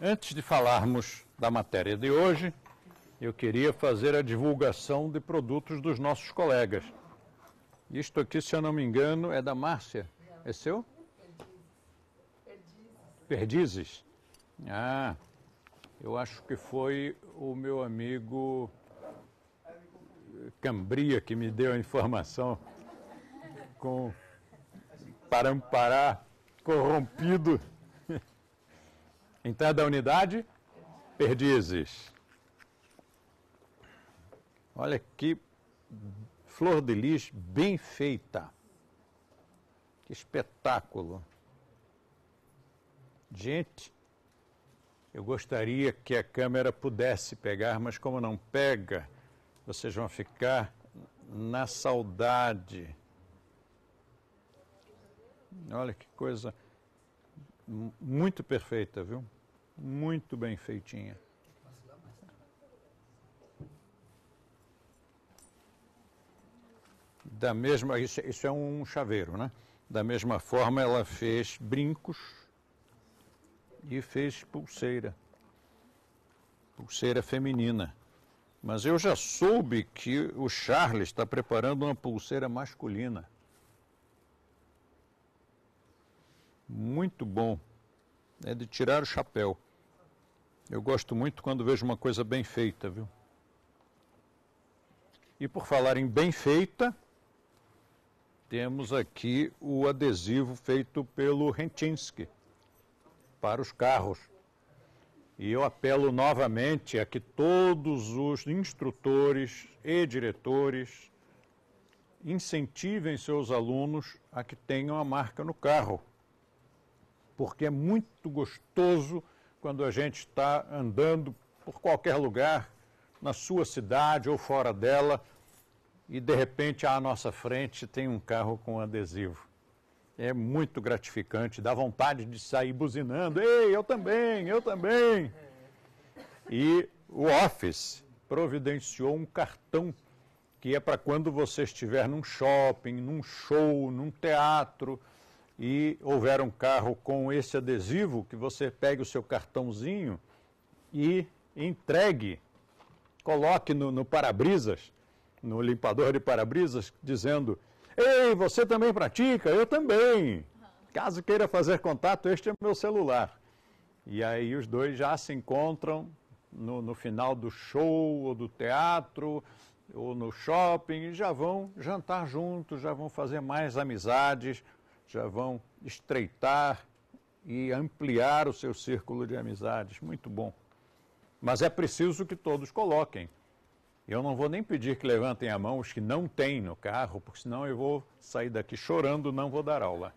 Antes de falarmos da matéria de hoje, eu queria fazer a divulgação de produtos dos nossos colegas. Isto aqui, se eu não me engano, é da Márcia. É seu? Perdizes. Ah, eu acho que foi o meu amigo Cambria que me deu a informação com para amparar corrompido. Entrada é da unidade, perdizes. Olha que flor de lis bem feita. Que espetáculo. Gente, eu gostaria que a câmera pudesse pegar, mas como não pega, vocês vão ficar na saudade. Olha que coisa muito perfeita, viu? muito bem feitinha. Da mesma, isso, isso é um chaveiro, né? Da mesma forma, ela fez brincos e fez pulseira, pulseira feminina. Mas eu já soube que o Charles está preparando uma pulseira masculina. Muito bom. É de tirar o chapéu. Eu gosto muito quando vejo uma coisa bem feita, viu? E por falar em bem feita, temos aqui o adesivo feito pelo Rentinsky para os carros. E eu apelo novamente a que todos os instrutores e diretores incentivem seus alunos a que tenham a marca no carro, porque é muito gostoso quando a gente está andando por qualquer lugar, na sua cidade ou fora dela, e de repente à nossa frente tem um carro com adesivo. É muito gratificante, dá vontade de sair buzinando. Ei, eu também, eu também. E o Office providenciou um cartão que é para quando você estiver num shopping, num show, num teatro e houver um carro com esse adesivo, que você pegue o seu cartãozinho e entregue, coloque no, no para-brisas, no limpador de para-brisas, dizendo: Ei, você também pratica? Eu também. Caso queira fazer contato, este é meu celular. E aí os dois já se encontram no, no final do show ou do teatro ou no shopping e já vão jantar juntos, já vão fazer mais amizades já vão estreitar e ampliar o seu círculo de amizades. Muito bom. Mas é preciso que todos coloquem. Eu não vou nem pedir que levantem a mão os que não têm no carro, porque senão eu vou sair daqui chorando, não vou dar aula.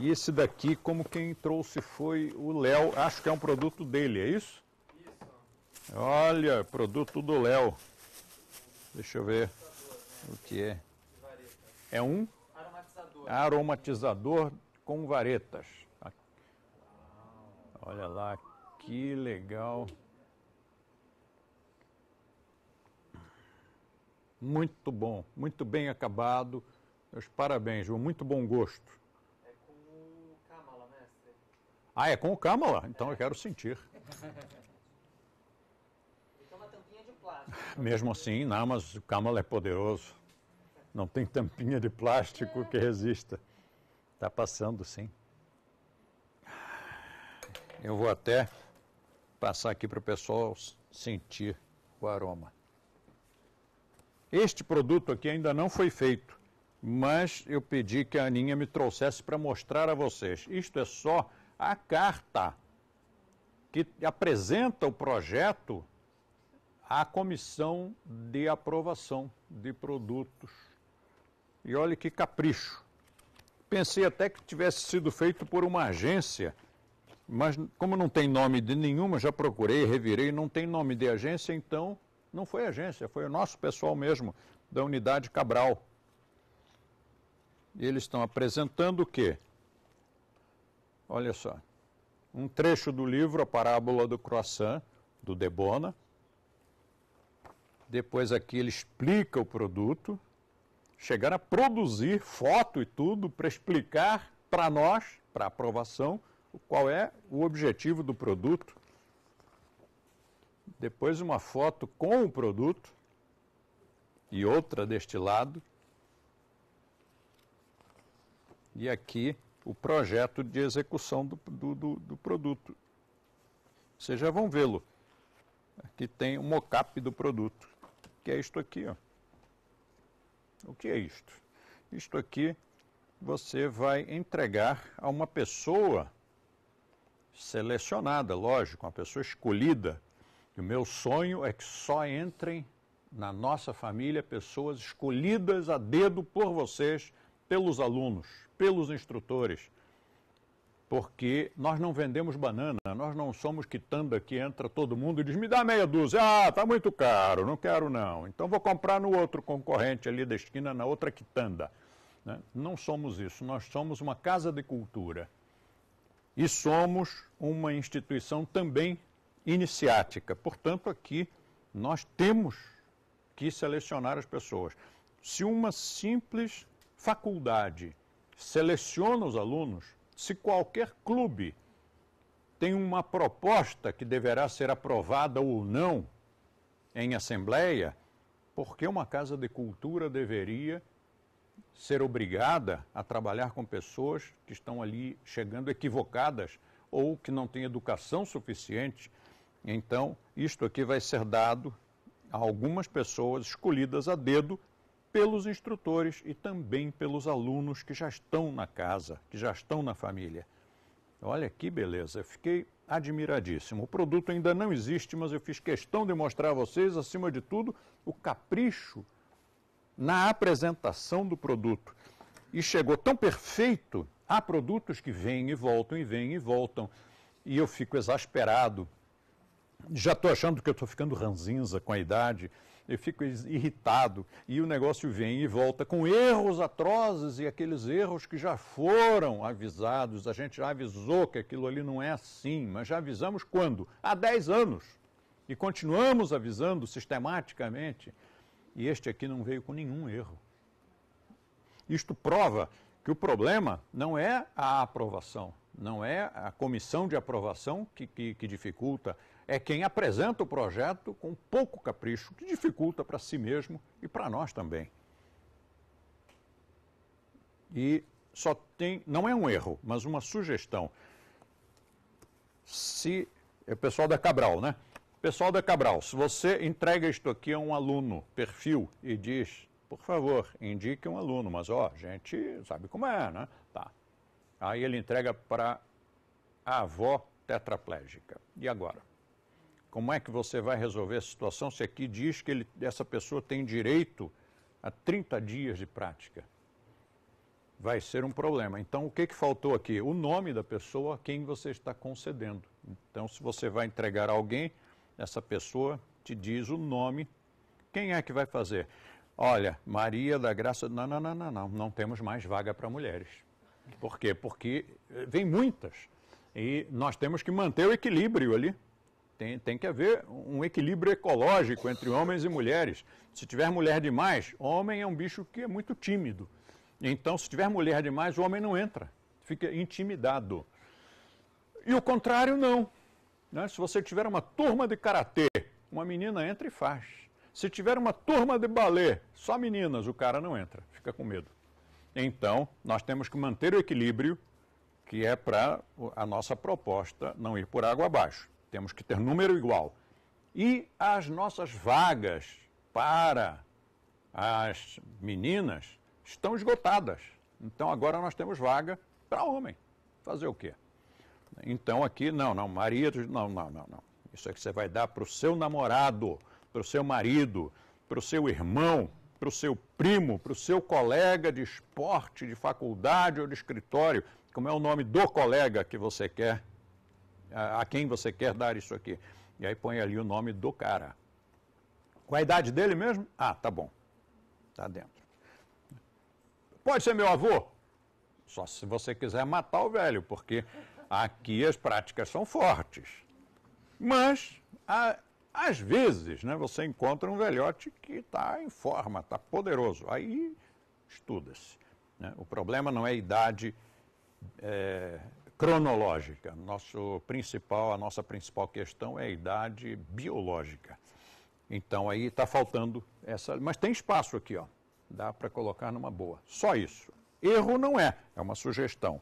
E esse daqui, como quem trouxe foi o Léo, acho que é um produto dele, é isso? Isso. Olha, produto do Léo. Deixa eu ver o que é. É um aromatizador, aromatizador com varetas. Olha lá que legal. Muito bom, muito bem acabado. Meus parabéns, João. Muito bom gosto. É com o Kamala, mestre. Ah, é com o Kamala? Então é. eu quero sentir. Então uma tampinha de plástico. Mesmo assim, não, mas o Kamala é poderoso. Não tem tampinha de plástico que resista. Está passando, sim. Eu vou até passar aqui para o pessoal sentir o aroma. Este produto aqui ainda não foi feito, mas eu pedi que a Aninha me trouxesse para mostrar a vocês. Isto é só a carta que apresenta o projeto à comissão de aprovação de produtos e olha que capricho. Pensei até que tivesse sido feito por uma agência, mas como não tem nome de nenhuma, já procurei, revirei, não tem nome de agência, então não foi agência, foi o nosso pessoal mesmo, da unidade Cabral. E eles estão apresentando o quê? Olha só, um trecho do livro A Parábola do Croissant, do Debona. Depois aqui ele explica o produto chegaram a produzir foto e tudo para explicar para nós, para aprovação, qual é o objetivo do produto. Depois uma foto com o produto e outra deste lado. E aqui o projeto de execução do, do, do, do produto. Vocês já vão vê-lo. Aqui tem o mocap do produto, que é isto aqui, ó. O que é isto? Isto aqui você vai entregar a uma pessoa selecionada, lógico, uma pessoa escolhida. E o meu sonho é que só entrem na nossa família pessoas escolhidas a dedo por vocês, pelos alunos, pelos instrutores, porque nós não vendemos banana, nós não somos quitanda que entra todo mundo e diz, me dá meia dúzia, ah, tá muito caro, não quero não, então vou comprar no outro concorrente ali da esquina, na outra quitanda. Né? Não somos isso, nós somos uma casa de cultura e somos uma instituição também iniciática, portanto aqui nós temos que selecionar as pessoas. Se uma simples faculdade seleciona os alunos, se qualquer clube tem uma proposta que deverá ser aprovada ou não em assembleia, por que uma casa de cultura deveria ser obrigada a trabalhar com pessoas que estão ali chegando equivocadas ou que não têm educação suficiente. Então, isto aqui vai ser dado a algumas pessoas escolhidas a dedo pelos instrutores e também pelos alunos que já estão na casa, que já estão na família. Olha que beleza, fiquei admiradíssimo. O produto ainda não existe, mas eu fiz questão de mostrar a vocês, acima de tudo, o capricho na apresentação do produto. E chegou tão perfeito, há produtos que vêm e voltam, e vêm e voltam, e eu fico exasperado. Já estou achando que eu estou ficando ranzinza com a idade, eu fico irritado e o negócio vem e volta com erros atrozes e aqueles erros que já foram avisados. A gente já avisou que aquilo ali não é assim, mas já avisamos quando? Há 10 anos. E continuamos avisando sistematicamente. E este aqui não veio com nenhum erro. Isto prova que o problema não é a aprovação, não é a comissão de aprovação que, que, que dificulta é quem apresenta o projeto com pouco capricho, que dificulta para si mesmo e para nós também. E só tem, não é um erro, mas uma sugestão. Se, é o pessoal da Cabral, né? Pessoal da Cabral, se você entrega isto aqui a um aluno, perfil, e diz, por favor, indique um aluno, mas ó, a gente sabe como é, né? Tá. Aí ele entrega para a avó tetraplégica. E agora? Como é que você vai resolver a situação se aqui diz que ele, essa pessoa tem direito a 30 dias de prática? Vai ser um problema. Então, o que, que faltou aqui? O nome da pessoa a quem você está concedendo. Então, se você vai entregar alguém, essa pessoa te diz o nome. Quem é que vai fazer? Olha, Maria da Graça. Não, não, não, não, não. Não temos mais vaga para mulheres. Por quê? Porque eh, vem muitas. E nós temos que manter o equilíbrio ali. Tem, tem que haver um equilíbrio ecológico entre homens e mulheres. Se tiver mulher demais, homem é um bicho que é muito tímido. Então, se tiver mulher demais, o homem não entra, fica intimidado. E o contrário, não. Né? Se você tiver uma turma de karatê, uma menina entra e faz. Se tiver uma turma de balé, só meninas, o cara não entra, fica com medo. Então, nós temos que manter o equilíbrio, que é para a nossa proposta não ir por água abaixo temos que ter número igual. E as nossas vagas para as meninas estão esgotadas. Então agora nós temos vaga para homem. Fazer o quê? Então aqui, não, não, marido, não, não, não, não. Isso é que você vai dar para o seu namorado, para o seu marido, para o seu irmão, para o seu primo, para o seu colega de esporte, de faculdade ou de escritório, como é o nome do colega que você quer a, quem você quer dar isso aqui. E aí põe ali o nome do cara. Com a idade dele mesmo? Ah, tá bom. Tá dentro. Pode ser meu avô? Só se você quiser matar o velho, porque aqui as práticas são fortes. Mas, a, às vezes, né, você encontra um velhote que está em forma, está poderoso. Aí estuda-se. Né? O problema não é idade é, cronológica. Nosso principal, a nossa principal questão é a idade biológica. Então aí está faltando essa, mas tem espaço aqui, ó. Dá para colocar numa boa. Só isso. Erro não é, é uma sugestão.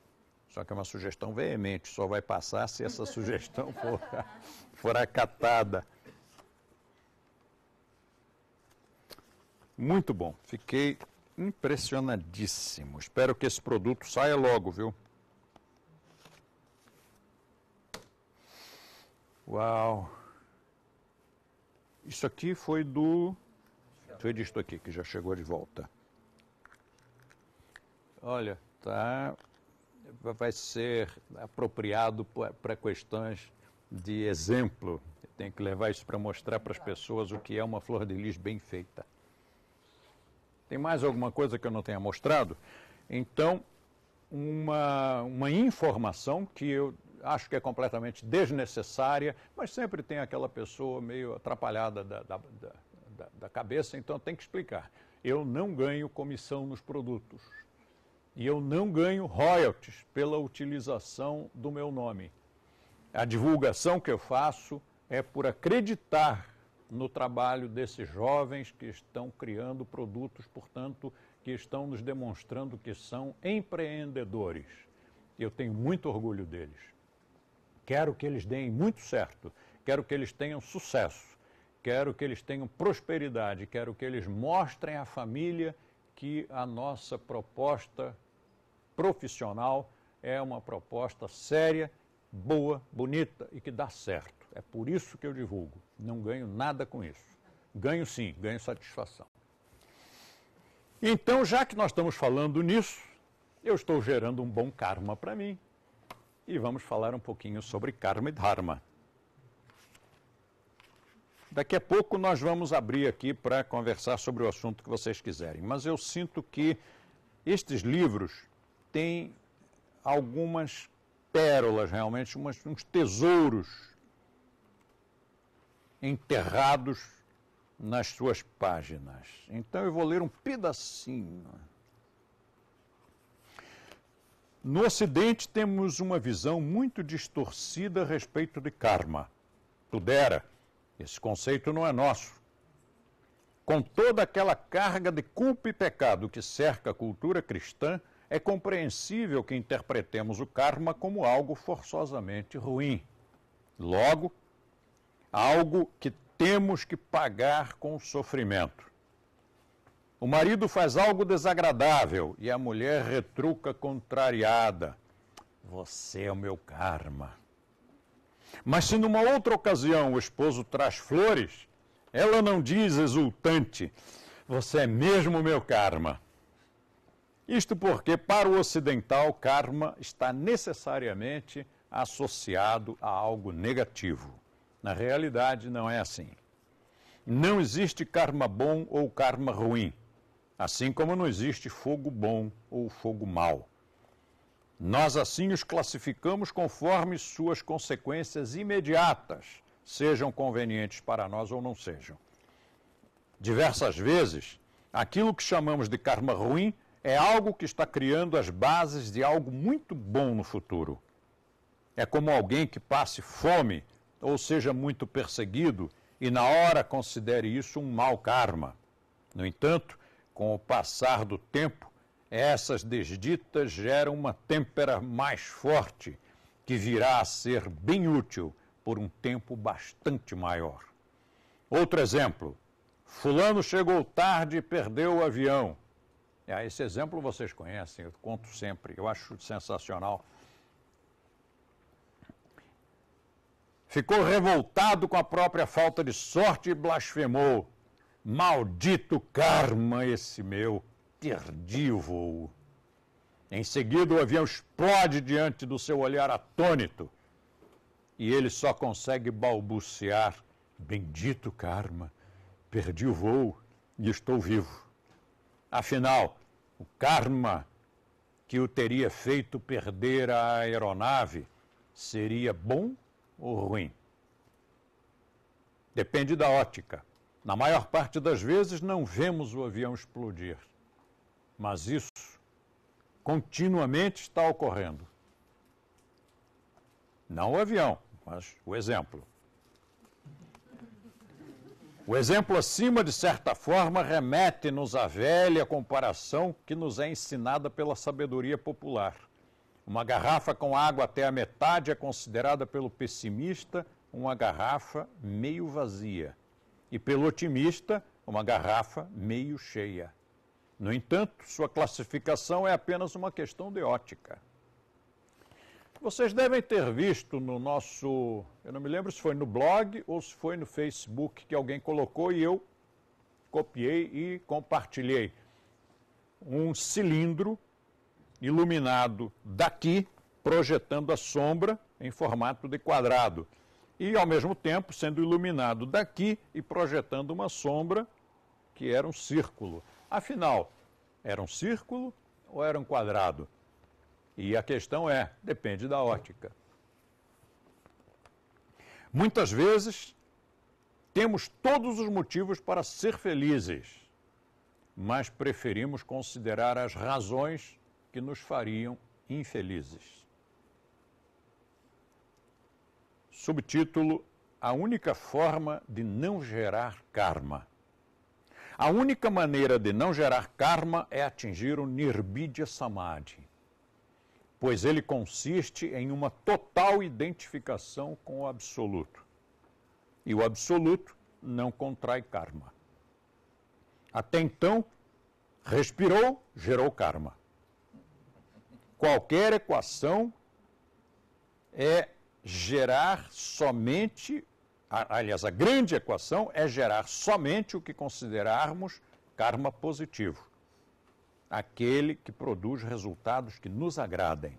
Só que é uma sugestão veemente, só vai passar se essa sugestão for, for acatada. Muito bom, fiquei impressionadíssimo. Espero que esse produto saia logo, viu? Uau! Isso aqui foi do. Foi disto aqui que já chegou de volta. Olha, tá. Vai ser apropriado para questões de exemplo. Tem que levar isso para mostrar para as pessoas o que é uma flor de lis bem feita. Tem mais alguma coisa que eu não tenha mostrado? Então, uma, uma informação que eu acho que é completamente desnecessária, mas sempre tem aquela pessoa meio atrapalhada da, da, da, da cabeça, então tem que explicar. Eu não ganho comissão nos produtos e eu não ganho royalties pela utilização do meu nome. A divulgação que eu faço é por acreditar no trabalho desses jovens que estão criando produtos, portanto, que estão nos demonstrando que são empreendedores. Eu tenho muito orgulho deles. Quero que eles deem muito certo, quero que eles tenham sucesso, quero que eles tenham prosperidade, quero que eles mostrem à família que a nossa proposta profissional é uma proposta séria, boa, bonita e que dá certo. É por isso que eu divulgo. Não ganho nada com isso. Ganho sim, ganho satisfação. Então, já que nós estamos falando nisso, eu estou gerando um bom karma para mim e vamos falar um pouquinho sobre karma e dharma. Daqui a pouco nós vamos abrir aqui para conversar sobre o assunto que vocês quiserem, mas eu sinto que estes livros têm algumas pérolas, realmente, umas, uns tesouros enterrados nas suas páginas. Então eu vou ler um pedacinho. No Ocidente temos uma visão muito distorcida a respeito de karma. Pudera, esse conceito não é nosso. Com toda aquela carga de culpa e pecado que cerca a cultura cristã, é compreensível que interpretemos o karma como algo forçosamente ruim. Logo, algo que temos que pagar com sofrimento. O marido faz algo desagradável e a mulher retruca contrariada. Você é o meu karma. Mas se numa outra ocasião o esposo traz flores, ela não diz exultante: Você é mesmo o meu karma. Isto porque, para o ocidental, karma está necessariamente associado a algo negativo. Na realidade, não é assim. Não existe karma bom ou karma ruim. Assim como não existe fogo bom ou fogo mau. Nós assim os classificamos conforme suas consequências imediatas, sejam convenientes para nós ou não sejam. Diversas vezes, aquilo que chamamos de karma ruim é algo que está criando as bases de algo muito bom no futuro. É como alguém que passe fome ou seja muito perseguido e, na hora, considere isso um mau karma. No entanto, com o passar do tempo, essas desditas geram uma têmpera mais forte, que virá a ser bem útil por um tempo bastante maior. Outro exemplo: Fulano chegou tarde e perdeu o avião. Ah, esse exemplo vocês conhecem, eu conto sempre, eu acho sensacional. Ficou revoltado com a própria falta de sorte e blasfemou. Maldito karma esse meu, perdi o voo. Em seguida, o avião explode diante do seu olhar atônito e ele só consegue balbuciar: Bendito karma, perdi o voo e estou vivo. Afinal, o karma que o teria feito perder a aeronave seria bom ou ruim? Depende da ótica. Na maior parte das vezes não vemos o avião explodir, mas isso continuamente está ocorrendo. Não o avião, mas o exemplo. O exemplo acima, de certa forma, remete-nos à velha comparação que nos é ensinada pela sabedoria popular. Uma garrafa com água até a metade é considerada pelo pessimista uma garrafa meio vazia e, pelo otimista, uma garrafa meio cheia. No entanto, sua classificação é apenas uma questão de ótica. Vocês devem ter visto no nosso, eu não me lembro se foi no blog ou se foi no Facebook que alguém colocou e eu copiei e compartilhei um cilindro iluminado daqui, projetando a sombra em formato de quadrado e, ao mesmo tempo, sendo iluminado daqui e projetando uma sombra que era um círculo. Afinal, era um círculo ou era um quadrado? E a questão é: depende da ótica. Muitas vezes temos todos os motivos para ser felizes, mas preferimos considerar as razões que nos fariam infelizes. Subtítulo: A única forma de não gerar karma. A única maneira de não gerar karma é atingir o Nirbidya Samadhi, pois ele consiste em uma total identificação com o Absoluto. E o Absoluto não contrai karma. Até então, respirou, gerou karma. Qualquer equação é gerar somente, aliás, a grande equação é gerar somente o que considerarmos karma positivo, aquele que produz resultados que nos agradem.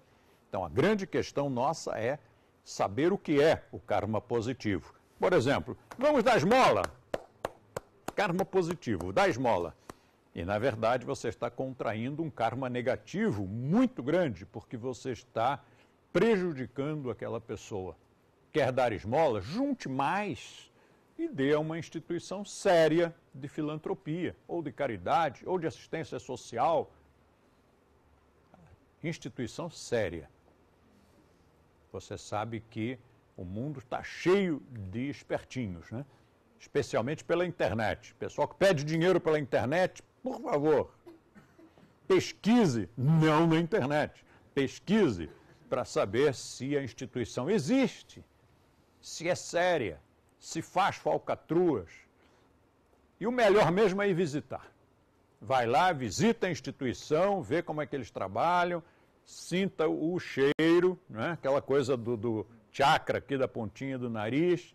Então, a grande questão nossa é saber o que é o karma positivo. Por exemplo, vamos dar esmola. Karma positivo, dá esmola. E, na verdade, você está contraindo um karma negativo muito grande, porque você está prejudicando aquela pessoa. Quer dar esmola? Junte mais e dê a uma instituição séria de filantropia, ou de caridade, ou de assistência social. Instituição séria. Você sabe que o mundo está cheio de espertinhos, né? especialmente pela internet. Pessoal que pede dinheiro pela internet, por favor, pesquise, não na internet, pesquise para saber se a instituição existe, se é séria, se faz falcatruas. E o melhor mesmo é ir visitar. Vai lá, visita a instituição, vê como é que eles trabalham, sinta o cheiro, né? aquela coisa do, do chakra aqui da pontinha do nariz,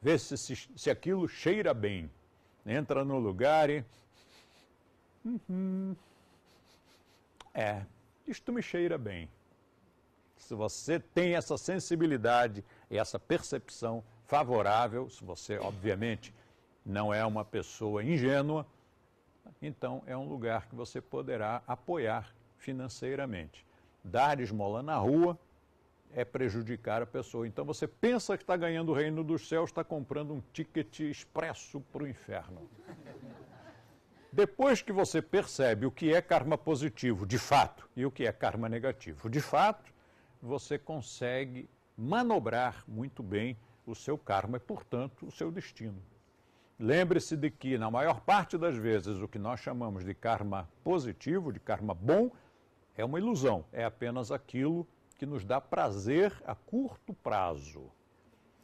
vê se, se, se aquilo cheira bem. Entra no lugar e. Uhum. É, isto me cheira bem se você tem essa sensibilidade e essa percepção favorável, se você, obviamente, não é uma pessoa ingênua, então é um lugar que você poderá apoiar financeiramente. Dar esmola na rua é prejudicar a pessoa. Então você pensa que está ganhando o reino dos céus, está comprando um ticket expresso para o inferno. Depois que você percebe o que é karma positivo de fato e o que é karma negativo de fato, você consegue manobrar muito bem o seu karma e, portanto, o seu destino. Lembre-se de que, na maior parte das vezes, o que nós chamamos de karma positivo, de karma bom, é uma ilusão, é apenas aquilo que nos dá prazer a curto prazo.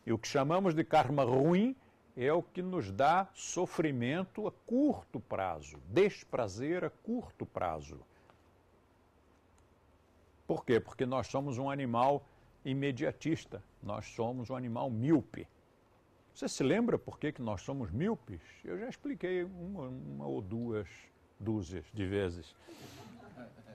E o que chamamos de karma ruim é o que nos dá sofrimento a curto prazo, desprazer a curto prazo. Por quê? Porque nós somos um animal imediatista, nós somos um animal míope. Você se lembra por que, que nós somos míopes? Eu já expliquei uma, uma ou duas dúzias de vezes.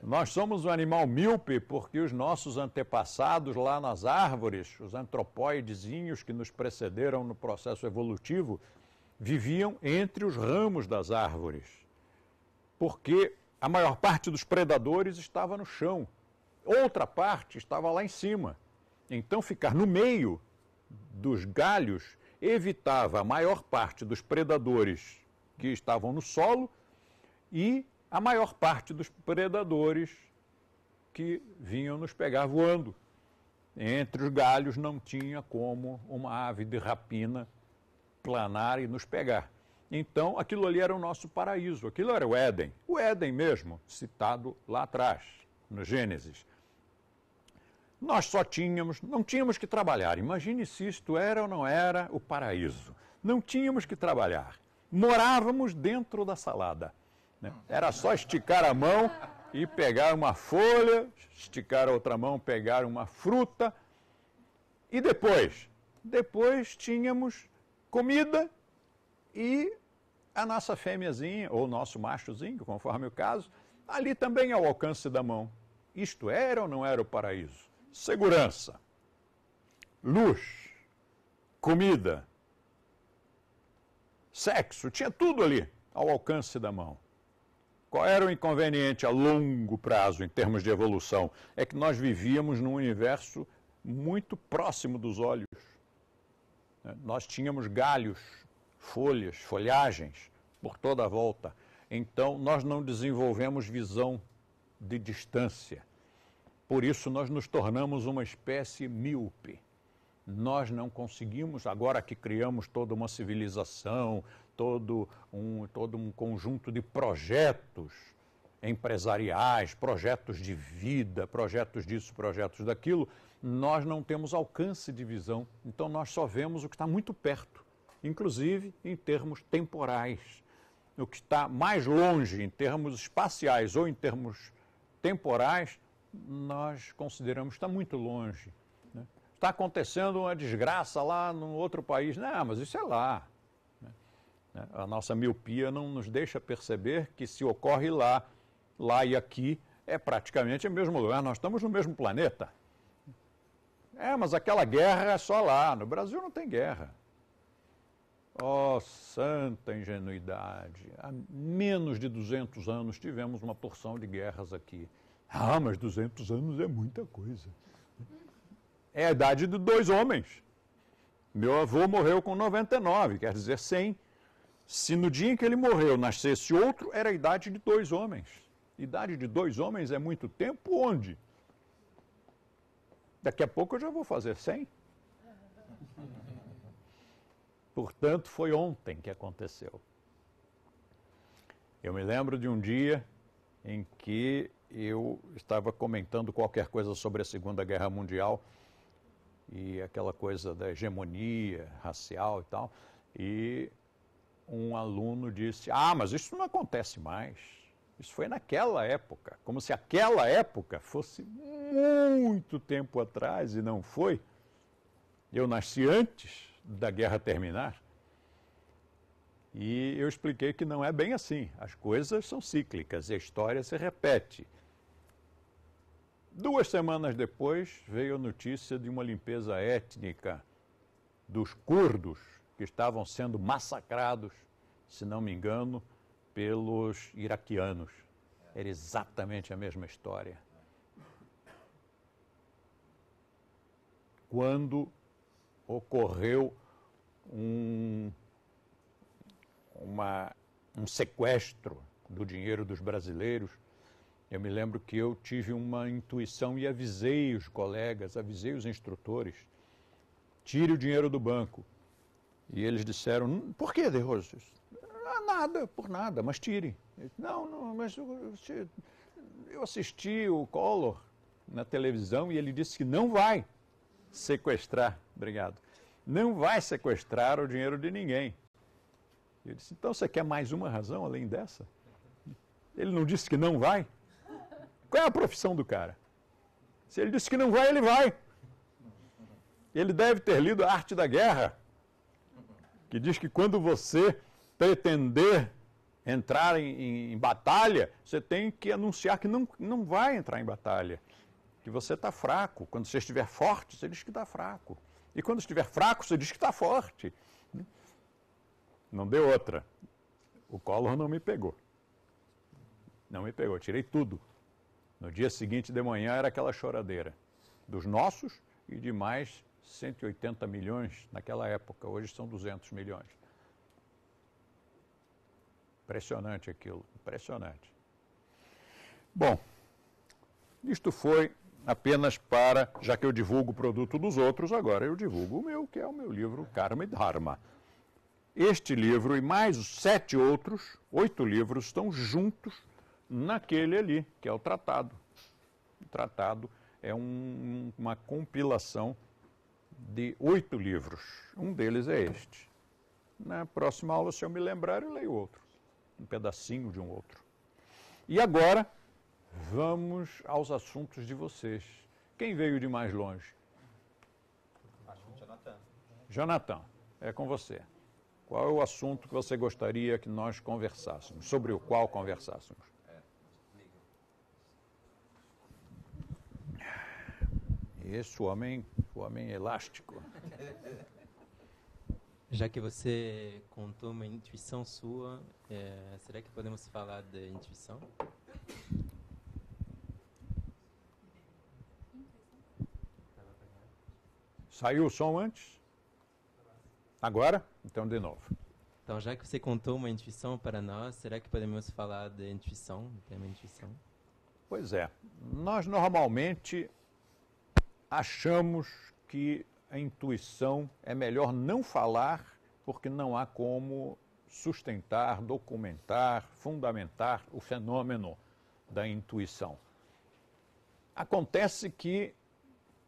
Nós somos um animal míope porque os nossos antepassados lá nas árvores, os antropóidezinhos que nos precederam no processo evolutivo, viviam entre os ramos das árvores. Porque a maior parte dos predadores estava no chão. Outra parte estava lá em cima. Então, ficar no meio dos galhos evitava a maior parte dos predadores que estavam no solo e a maior parte dos predadores que vinham nos pegar voando. Entre os galhos não tinha como uma ave de rapina planar e nos pegar. Então, aquilo ali era o nosso paraíso, aquilo era o Éden, o Éden mesmo, citado lá atrás, no Gênesis. Nós só tínhamos, não tínhamos que trabalhar. Imagine se isto era ou não era o paraíso. Não tínhamos que trabalhar. Morávamos dentro da salada. Né? Era só esticar a mão e pegar uma folha, esticar a outra mão, pegar uma fruta. E depois? Depois tínhamos comida e a nossa fêmeazinha, ou nosso machozinho, conforme o caso, ali também ao alcance da mão. Isto era ou não era o paraíso? segurança, luz, comida, sexo, tinha tudo ali ao alcance da mão. Qual era o inconveniente a longo prazo em termos de evolução? É que nós vivíamos num universo muito próximo dos olhos. Né? Nós tínhamos galhos, folhas, folhagens por toda a volta. Então, nós não desenvolvemos visão de distância. Por isso, nós nos tornamos uma espécie míope. Nós não conseguimos, agora que criamos toda uma civilização, todo um, todo um conjunto de projetos empresariais, projetos de vida, projetos disso, projetos daquilo, nós não temos alcance de visão. Então, nós só vemos o que está muito perto, inclusive em termos temporais. O que está mais longe, em termos espaciais ou em termos temporais, nós consideramos está muito longe. Né? Está acontecendo uma desgraça lá no outro país. Não, mas isso é lá. Né? né? A nossa miopia não nos deixa perceber que se ocorre lá, lá e aqui é praticamente o mesmo lugar. Nós estamos no mesmo planeta. É, mas aquela guerra é só lá. No Brasil não tem guerra. Oh, santa ingenuidade! Há menos de 200 anos tivemos uma porção de guerras aqui. Ah, mas 200 anos é muita coisa. É a idade de dois homens. Meu avô morreu com 99, quer dizer 100. Se no dia em que ele morreu nascesse outro, era a idade de dois homens. Idade de dois homens é muito tempo onde? Daqui a pouco eu já vou fazer 100. Portanto, foi ontem que aconteceu. Eu me lembro de um dia em que eu estava comentando qualquer coisa sobre a Segunda Guerra Mundial e aquela coisa da hegemonia racial e tal. E um aluno disse: Ah, mas isso não acontece mais. Isso foi naquela época, como se aquela época fosse muito tempo atrás e não foi. Eu nasci antes da guerra terminar. E eu expliquei que não é bem assim. As coisas são cíclicas, a história se repete. Duas semanas depois veio a notícia de uma limpeza étnica dos curdos que estavam sendo massacrados, se não me engano, pelos iraquianos. Era exatamente a mesma história. Quando ocorreu um, uma, um sequestro do dinheiro dos brasileiros eu me lembro que eu tive uma intuição e avisei os colegas, avisei os instrutores, tire o dinheiro do banco. E eles disseram, hum, por que, De Roses? Ah, nada, por nada, mas tire. Disse, não, não, mas eu assisti o Collor na televisão e ele disse que não vai sequestrar, obrigado, não vai sequestrar o dinheiro de ninguém. Eu disse, então você quer mais uma razão além dessa? Ele não disse que não vai? Qual é a profissão do cara? Se ele disse que não vai, ele vai. Ele deve ter lido A Arte da Guerra, que diz que quando você pretender entrar em, em batalha, você tem que anunciar que não, não vai entrar em batalha, que você está fraco. Quando você estiver forte, você diz que está fraco. E quando estiver fraco, você diz que está forte. Não deu outra. O Collor não me pegou. Não me pegou, tirei tudo. No dia seguinte de manhã era aquela choradeira dos nossos e de mais 180 milhões naquela época, hoje são 200 milhões. Impressionante aquilo, impressionante. Bom, isto foi apenas para, já que eu divulgo o produto dos outros, agora eu divulgo o meu, que é o meu livro Karma e Dharma. Este livro e mais sete outros, oito livros, estão juntos naquele ali, que é o tratado. O tratado é um, uma compilação de oito livros. Um deles é este. Na próxima aula, se eu me lembrar, eu leio outro. Um pedacinho de um outro. E agora, vamos aos assuntos de vocês. Quem veio de mais longe? Jonathan. Jonathan, é com você. Qual é o assunto que você gostaria que nós conversássemos, sobre o qual conversássemos? Esse homem, o homem elástico. Já que você contou uma intuição sua, é, será que podemos falar de intuição? Saiu o som antes? Agora? Então, de novo. Então, já que você contou uma intuição para nós, será que podemos falar de intuição, do tema intuição? Pois é. Nós normalmente achamos que a intuição é melhor não falar porque não há como sustentar, documentar, fundamentar o fenômeno da intuição. Acontece que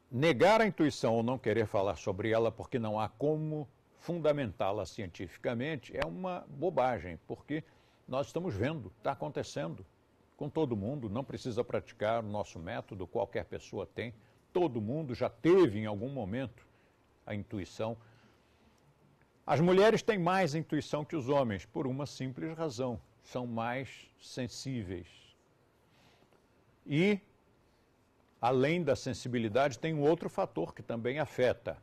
negar a intuição ou não querer falar sobre ela porque não há como fundamentá-la cientificamente é uma bobagem, porque nós estamos vendo, está acontecendo com todo mundo, não precisa praticar o nosso método, qualquer pessoa tem todo mundo já teve em algum momento a intuição. As mulheres têm mais intuição que os homens, por uma simples razão: são mais sensíveis. E, além da sensibilidade, tem um outro fator que também afeta.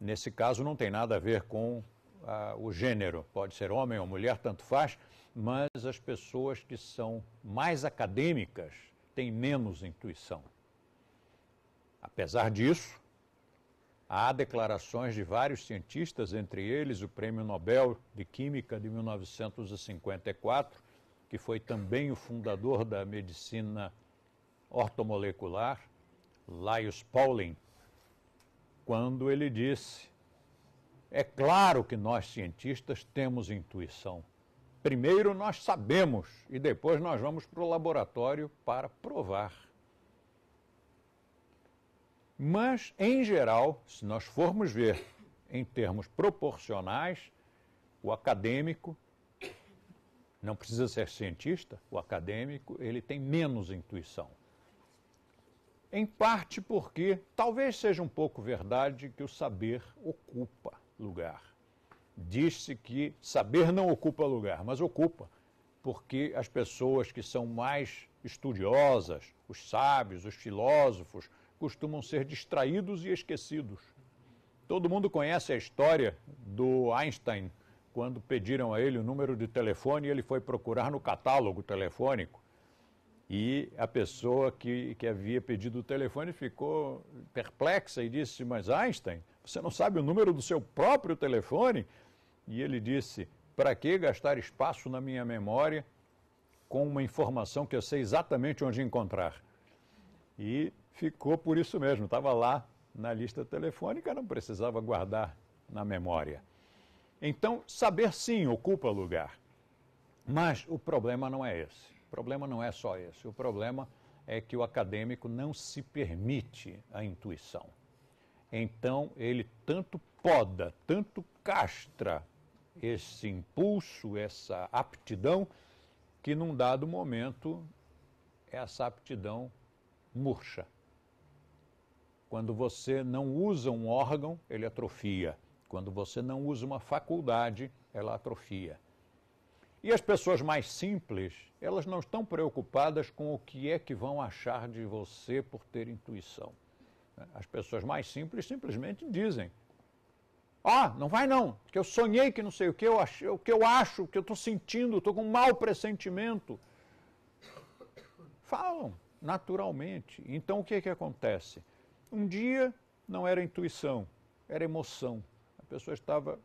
Nesse caso, não tem nada a ver com ah, o gênero, pode ser homem ou mulher, tanto faz, mas as pessoas que são mais acadêmicas têm menos intuição. Apesar disso, há declarações de vários cientistas, entre eles o Prêmio Nobel de Química de 1954, que foi também o fundador da medicina ortomolecular, Laius Pauling, quando ele disse: É claro que nós cientistas temos intuição. Primeiro nós sabemos e depois nós vamos para o laboratório para provar. Mas, em geral, se nós formos ver em termos proporcionais, o acadêmico não precisa ser cientista, o acadêmico, ele tem menos intuição. Em parte porque talvez seja um pouco verdade que o saber ocupa lugar. Diz-se que saber não ocupa lugar, mas ocupa, porque as pessoas que são mais estudiosas, os sábios, os filósofos, costumam ser distraídos e esquecidos. Todo mundo conhece a história do Einstein, quando pediram a ele o número de telefone, ele foi procurar no catálogo telefônico. E a pessoa que, que havia pedido o telefone ficou perplexa e disse: Mas Einstein, você não sabe o número do seu próprio telefone? E ele disse: Para que gastar espaço na minha memória com uma informação que eu sei exatamente onde encontrar? E ficou por isso mesmo, estava lá na lista telefônica, não precisava guardar na memória. Então, saber sim ocupa lugar. Mas o problema não é esse. O problema não é só esse. O problema é que o acadêmico não se permite a intuição. Então, ele tanto poda, tanto castra esse impulso, essa aptidão, que num dado momento essa aptidão murcha. Quando você não usa um órgão, ele atrofia. Quando você não usa uma faculdade, ela atrofia. E as pessoas mais simples, elas não estão preocupadas com o que é que vão achar de você por ter intuição. As pessoas mais simples simplesmente dizem: Ah, não vai não, que eu sonhei que não sei o que eu achei, o que eu acho, o que eu estou sentindo, estou com um mau pressentimento. Falam naturalmente. Então o que é que acontece? Um dia não era intuição, era emoção. A pessoa estava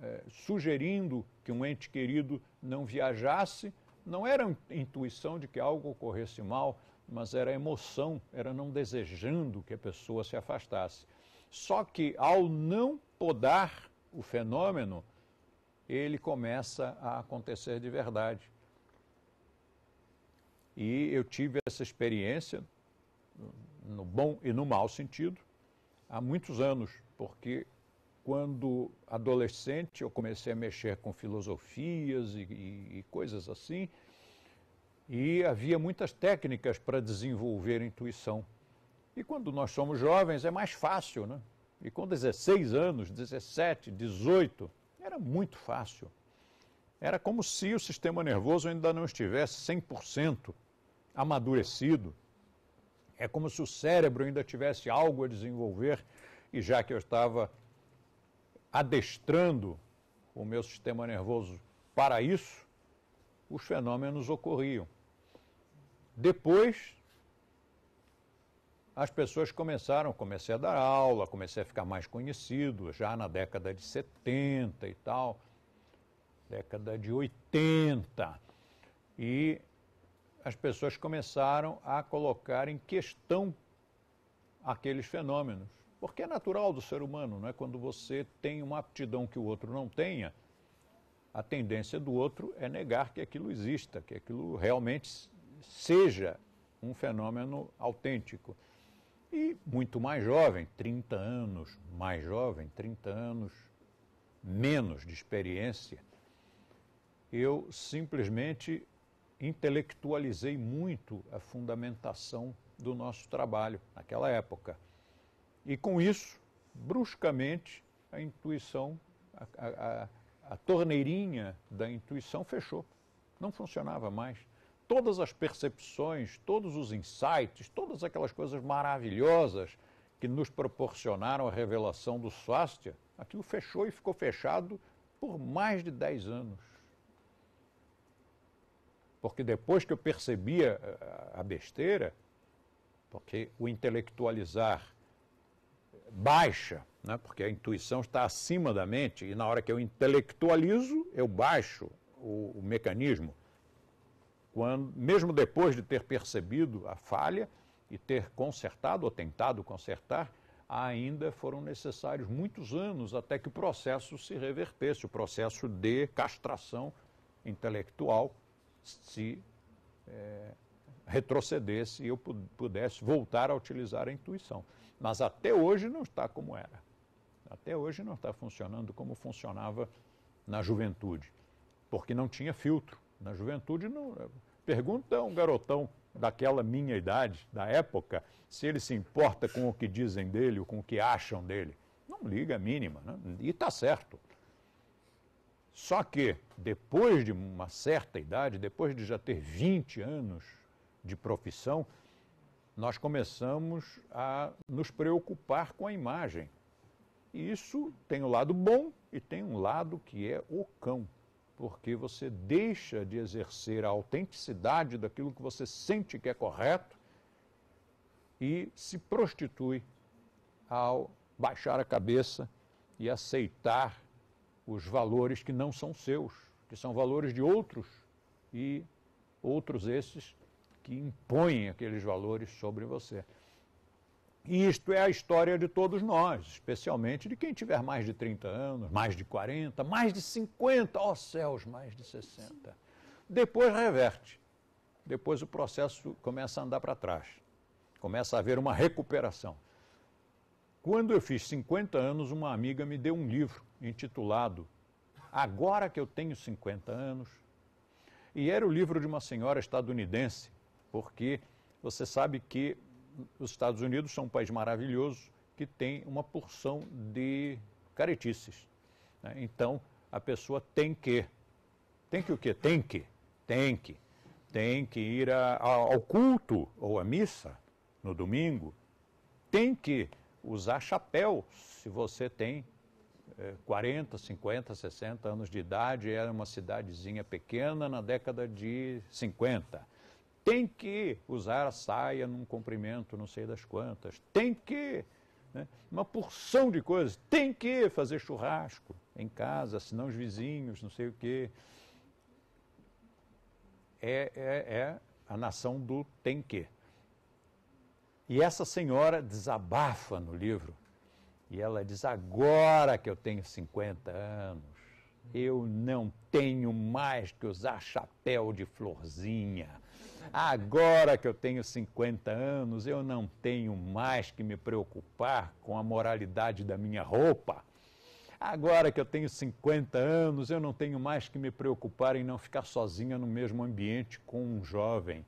é, sugerindo que um ente querido não viajasse, não era intuição de que algo ocorresse mal, mas era emoção, era não desejando que a pessoa se afastasse. Só que ao não podar o fenômeno, ele começa a acontecer de verdade. E eu tive essa experiência no bom e no mau sentido, há muitos anos, porque quando adolescente eu comecei a mexer com filosofias e, e, e coisas assim, e havia muitas técnicas para desenvolver intuição. E quando nós somos jovens é mais fácil, né? E com 16 anos, 17, 18, era muito fácil. Era como se o sistema nervoso ainda não estivesse 100% amadurecido é como se o cérebro ainda tivesse algo a desenvolver, e já que eu estava adestrando o meu sistema nervoso para isso, os fenômenos ocorriam. Depois, as pessoas começaram, comecei a dar aula, comecei a ficar mais conhecido, já na década de 70 e tal, década de 80. E as pessoas começaram a colocar em questão aqueles fenômenos. Porque é natural do ser humano, não é? Quando você tem uma aptidão que o outro não tenha, a tendência do outro é negar que aquilo exista, que aquilo realmente seja um fenômeno autêntico. E muito mais jovem, 30 anos mais jovem, 30 anos menos de experiência, eu simplesmente intelectualizei muito a fundamentação do nosso trabalho naquela época. E com isso, bruscamente, a intuição, a, a, a, torneirinha da intuição fechou. Não funcionava mais. Todas as percepções, todos os insights, todas aquelas coisas maravilhosas que nos proporcionaram a revelação do Swastia, aquilo fechou e ficou fechado por mais de 10 anos. Porque depois que eu percebia eh, a besteira, porque o intelectualizar baixa, né? porque a intuição está acima da mente, e na hora que eu intelectualizo, eu baixo o, o mecanismo. Quando, mesmo depois de ter percebido a falha e ter consertado ou tentado consertar, ainda foram necessários muitos anos até que o processo se revertesse, o processo de castração intelectual se é, retrocedesse e eu pudesse voltar a utilizar a intuição. Mas até hoje não está como era. Até hoje não está funcionando como funcionava na juventude, porque não tinha filtro. Na juventude, não. É, pergunta a um garotão daquela minha idade, da época, se ele se importa com o que dizem dele ou com o que acham dele. Não liga a mínima, né? e está certo. Só que, depois de uma certa idade, depois de já ter 20 anos de profissão, nós começamos a nos preocupar com a imagem. E isso tem um lado bom e tem um lado que é o cão, porque você deixa de exercer a autenticidade daquilo que você sente que é correto e se prostitui ao baixar a cabeça e aceitar os valores que não são seus, que são valores de outros e outros esses que impõem aqueles valores sobre você. E isto é a história de todos nós, especialmente de quem tiver mais de 30 anos, mais de 40, mais de 50, ó oh céus, mais de 60. Depois reverte. Depois o processo começa a andar para trás. Começa a haver uma recuperação. Quando eu fiz 50 anos, uma amiga me deu um livro intitulado Agora que eu tenho 50 anos. E era o livro de uma senhora estadunidense, porque você sabe que os Estados Unidos são um país maravilhoso que tem uma porção de caretices. Né? Então, a pessoa tem que. Tem que o quê? Tem que. Tem que. Tem que ir a, a, ao culto ou à missa no domingo. Tem que usar chapéu se você tem 40, 50, 60 anos de idade, era uma cidadezinha pequena na década de 50. Tem que usar a saia num comprimento, não sei das quantas. Tem que. Né, uma porção de coisas. Tem que fazer churrasco em casa, senão os vizinhos, não sei o quê. É, é, é a nação do tem que. E essa senhora desabafa no livro e ela diz: agora que eu tenho 50 anos, eu não tenho mais que usar chapéu de florzinha. Agora que eu tenho 50 anos, eu não tenho mais que me preocupar com a moralidade da minha roupa. Agora que eu tenho 50 anos, eu não tenho mais que me preocupar em não ficar sozinha no mesmo ambiente com um jovem.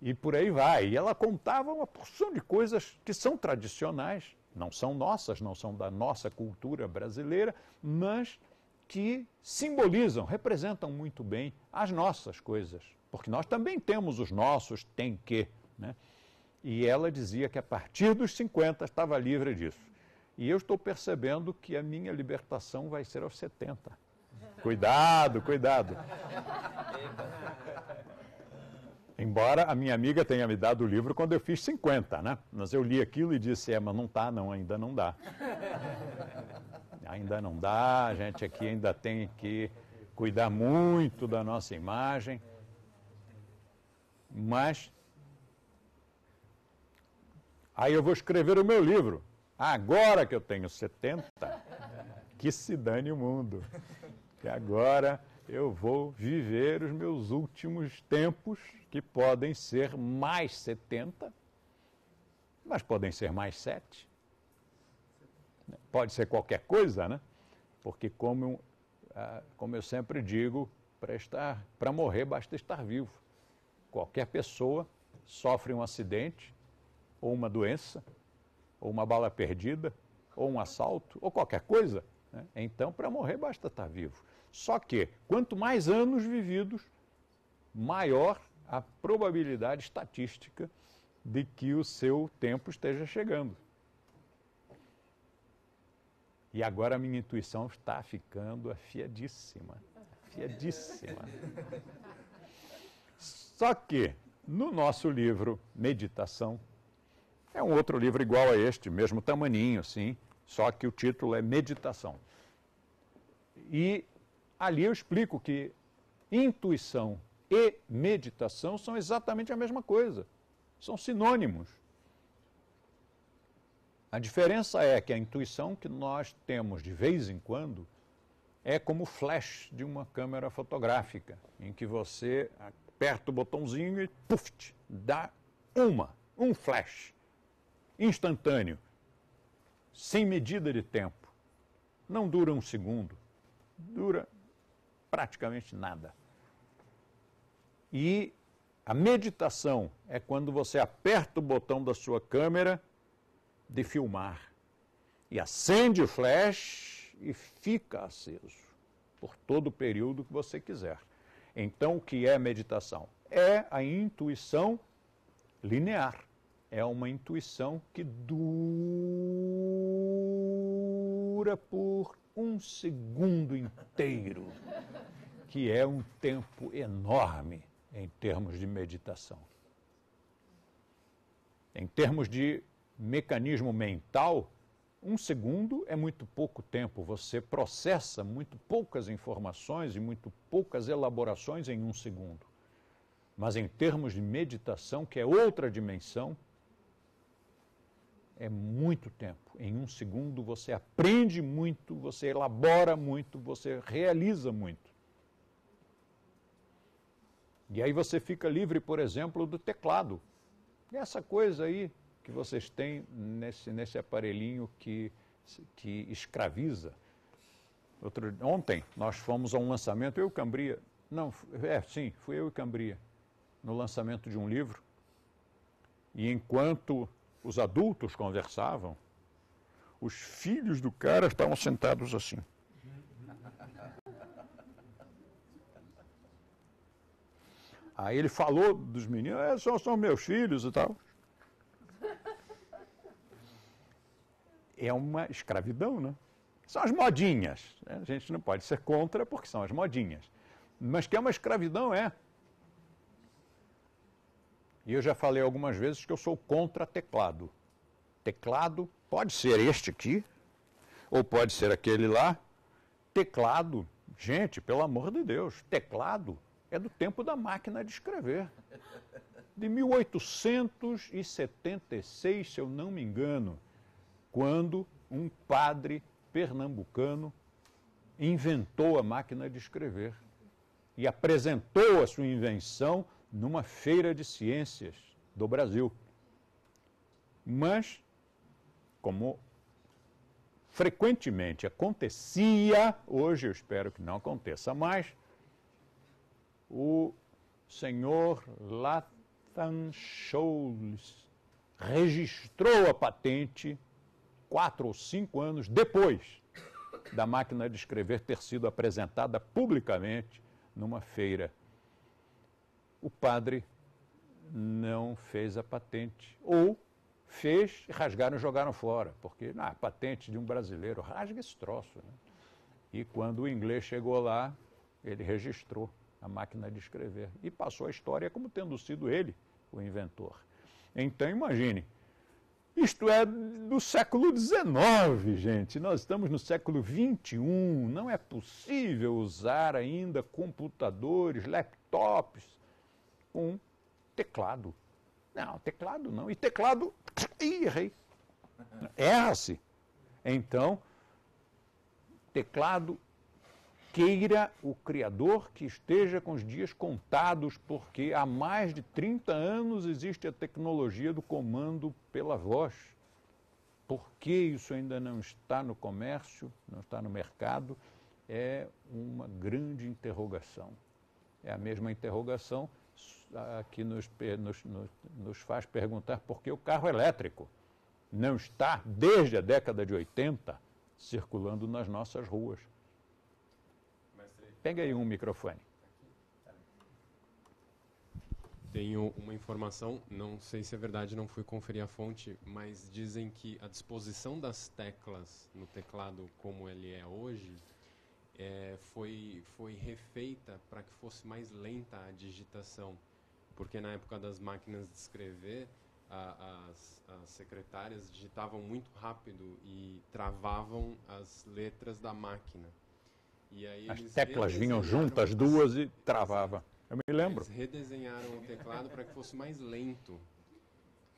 E por aí vai. E ela contava uma porção de coisas que são tradicionais não são nossas, não são da nossa cultura brasileira, mas que simbolizam, representam muito bem as nossas coisas, porque nós também temos os nossos tem que. Né? E ela dizia que a partir dos 50 estava livre disso. E eu estou percebendo que a minha libertação vai ser aos 70. Cuidado, cuidado. Embora a minha amiga tenha me dado o livro quando eu fiz 50, né? Mas eu li aquilo e disse, é, mas não tá não, ainda não dá. ainda não dá, a gente aqui ainda tem que cuidar muito da nossa imagem. Mas aí eu vou escrever o meu livro. Agora que eu tenho 70, que se dane o mundo. Que agora eu vou viver os meus últimos tempos, que podem ser mais 70, mas podem ser mais 7. Pode ser qualquer coisa, né? Porque, como, ah, como eu sempre digo, para morrer basta estar vivo. Qualquer pessoa sofre um acidente, ou uma doença, ou uma bala perdida, ou um assalto, ou qualquer coisa. Né? Então, para morrer basta estar vivo. Só que, quanto mais anos vividos, maior a probabilidade estatística de que o seu tempo esteja chegando. E agora a minha intuição está ficando afiadíssima. Afiadíssima. Só que, no nosso livro Meditação, é um outro livro igual a este, mesmo tamaninho, sim, só que o título é Meditação. E Ali eu explico que intuição e meditação são exatamente a mesma coisa, são sinônimos. A diferença é que a intuição que nós temos de vez em quando é como o flash de uma câmera fotográfica, em que você aperta o botãozinho e puff, dá uma, um flash, instantâneo, sem medida de tempo. Não dura um segundo, dura praticamente nada. E a meditação é quando você aperta o botão da sua câmera de filmar e acende o flash e fica aceso por todo o período que você quiser. Então, o que é meditação? É a intuição linear. É uma intuição que dura por um segundo inteiro, que é um tempo enorme em termos de meditação. Em termos de mecanismo mental, um segundo é muito pouco tempo, você processa muito poucas informações e muito poucas elaborações em um segundo. Mas em termos de meditação, que é outra dimensão, é muito tempo. Em um segundo você aprende muito, você elabora muito, você realiza muito. E aí você fica livre, por exemplo, do teclado. E essa coisa aí que vocês têm nesse, nesse aparelhinho que, que escraviza. Outro, ontem nós fomos a um lançamento, eu e Cambria. Não, é, sim, fui eu e Cambria, no lançamento de um livro. E enquanto os adultos conversavam, os filhos do cara estavam sentados assim. Aí ele falou dos meninos, é, são, são meus filhos e tal. É uma escravidão, né? São as modinhas. Né? A gente não pode ser contra porque são as modinhas. Mas que é uma escravidão, é. E eu já falei algumas vezes que eu sou contra teclado. Teclado pode ser este aqui, ou pode ser aquele lá. Teclado, gente, pelo amor de Deus, teclado é do tempo da máquina de escrever. De 1876, se eu não me engano, quando um padre pernambucano inventou a máquina de escrever e apresentou a sua invenção numa feira de ciências do Brasil. Mas, como frequentemente acontecia, hoje eu espero que não aconteça mais, o senhor Lathan Scholes registrou a patente quatro ou cinco anos depois da máquina de escrever ter sido apresentada publicamente numa feira o padre não fez a patente. Ou fez, rasgaram e jogaram fora, porque ah, patente de um brasileiro, rasga esse troço. Né? E quando o inglês chegou lá, ele registrou a máquina de escrever e passou a história como tendo sido ele o inventor. Então imagine, isto é do século XIX, gente. Nós estamos no século XXI. Não é possível usar ainda computadores, laptops, um teclado. Não, teclado não. E teclado, ih, errei. Erra-se. Então, teclado, queira o Criador que esteja com os dias contados, porque há mais de 30 anos existe a tecnologia do comando pela voz. Por que isso ainda não está no comércio, não está no mercado, é uma grande interrogação. É a mesma interrogação aqui nos, nos, nos faz perguntar por que o carro elétrico não está, desde a década de 80, circulando nas nossas ruas. Pega aí um microfone. Tenho uma informação, não sei se é verdade, não fui conferir a fonte, mas dizem que a disposição das teclas no teclado como ele é hoje é, foi, foi refeita para que fosse mais lenta a digitação porque na época das máquinas de escrever, a, as, as, secretárias digitavam muito rápido e travavam as letras da máquina. E aí as teclas vinham juntas, duas, e travava. Eu me lembro. Eles redesenharam o teclado para que fosse mais lento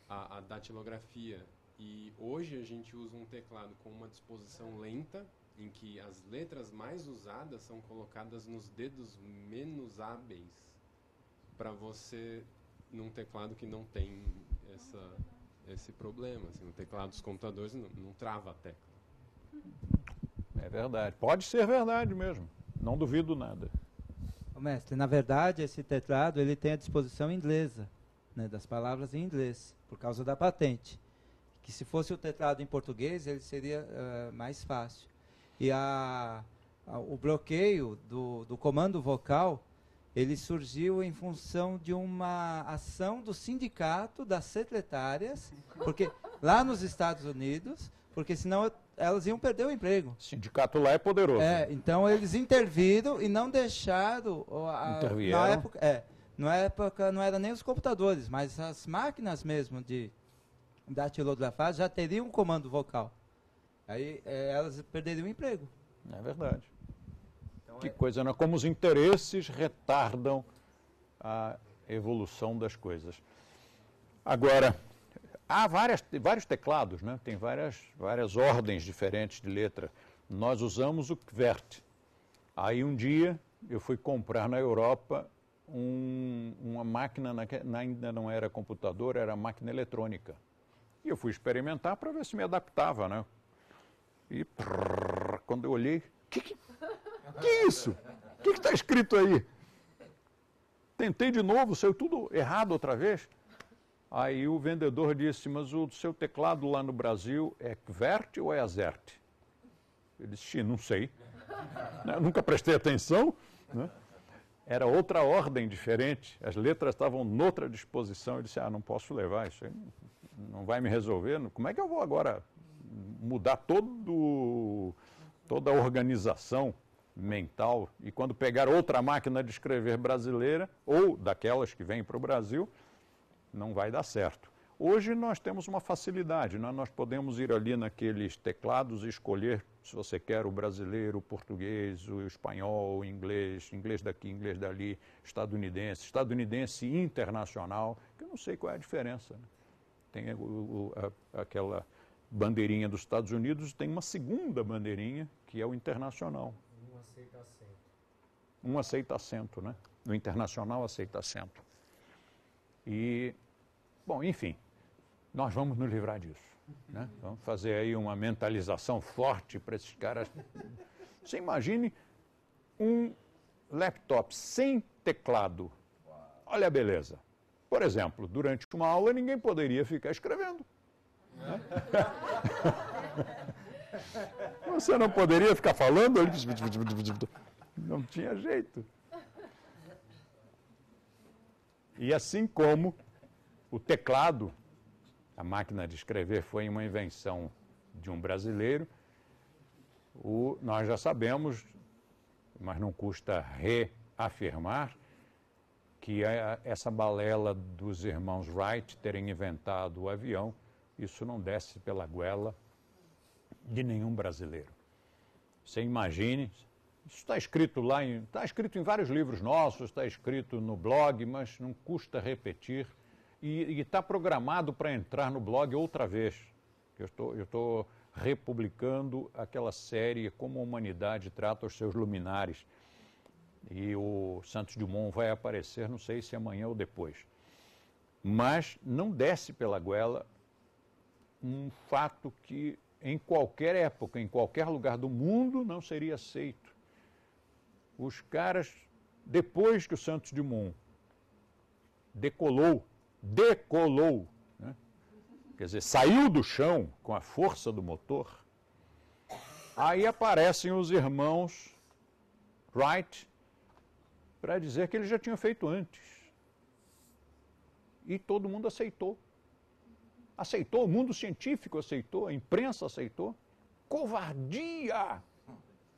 a, a datilografia. E hoje a gente usa um teclado com uma disposição lenta, em que as letras mais usadas são colocadas nos dedos menos hábeis para você num teclado que não tem essa, esse problema. Assim, o teclado dos computadores não, não trava a tecla. É verdade. Pode ser verdade mesmo. Não duvido nada. Ô, mestre, na verdade, esse teclado ele tem a disposição inglesa, né, das palavras em inglês, por causa da patente. Que se fosse o teclado em português, ele seria uh, mais fácil. E a, a, o bloqueio do, do comando vocal ele surgiu em função de uma ação do sindicato das secretárias, porque lá nos Estados Unidos, porque senão elas iam perder o emprego. O sindicato lá é poderoso. É, então eles interviram e não deixaram a, Na época, é, na época não era nem os computadores, mas as máquinas mesmo de datilografar já teriam um comando vocal. Aí é, elas perderiam o emprego. É verdade. Então, que é... coisa, né? Como os interesses retardam a evolução das coisas. Agora, há várias, vários teclados, né? Tem várias, várias ordens diferentes de letra. Nós usamos o QWERT. Aí um dia eu fui comprar na Europa um, uma máquina, na, ainda não era computador, era máquina eletrônica. E eu fui experimentar para ver se me adaptava, né? E prrr, quando eu olhei, que, que que isso? O que está escrito aí? Tentei de novo, saiu tudo errado outra vez. Aí o vendedor disse, mas o seu teclado lá no Brasil é Kvert ou é Azert? Ele disse, não sei. Eu né? nunca prestei atenção. Né? Era outra ordem diferente. As letras estavam noutra disposição. Ele disse, ah, não posso levar isso aí. Não vai me resolver. Como é que eu vou agora mudar todo, toda a organização mental e quando pegar outra máquina de escrever brasileira ou daquelas que vêm para o Brasil, não vai dar certo. Hoje nós temos uma facilidade, né? nós podemos ir ali naqueles teclados e escolher se você quer o brasileiro, o português, o espanhol, o inglês, inglês daqui, inglês dali, estadunidense, estadunidense internacional, que eu não sei qual é a diferença. Né? Tem o, o, a, aquela bandeirinha dos Estados Unidos e tem uma segunda bandeirinha que é o internacional aceita assento. Um aceita assento, né? No internacional aceita assento. E, bom, enfim, nós vamos nos livrar disso. Né? Vamos fazer aí uma mentalização forte para esses caras. Você imagine um laptop sem teclado. Olha a beleza. Por exemplo, durante uma aula ninguém poderia ficar escrevendo. Né? Você não poderia ficar falando? ali, não tinha jeito. E assim como o teclado, a máquina de escrever foi uma invenção de um brasileiro, o, nós já sabemos, mas não custa reafirmar, que a, é essa balela dos irmãos Wright terem inventado o avião, isso não desce pela goela de nenhum brasileiro. Você imagine, isso está escrito lá, está escrito em vários livros nossos, está escrito no blog, mas não custa repetir. E, e está programado para entrar no blog outra vez. Eu estou, eu estou republicando aquela série Como a Humanidade Trata os Seus Luminares. E o Santos Dumont vai aparecer, não sei se amanhã ou depois. Mas não desce pela goela um fato que em qualquer época, em qualquer lugar do mundo, não seria aceito. Os caras, depois que o Santos Dumont decolou, decolou, né? quer dizer, saiu do chão com a força do motor, aí aparecem os irmãos Wright para dizer que ele já tinha feito antes. E todo mundo aceitou aceitou, o mundo científico aceitou, a imprensa aceitou. Covardia!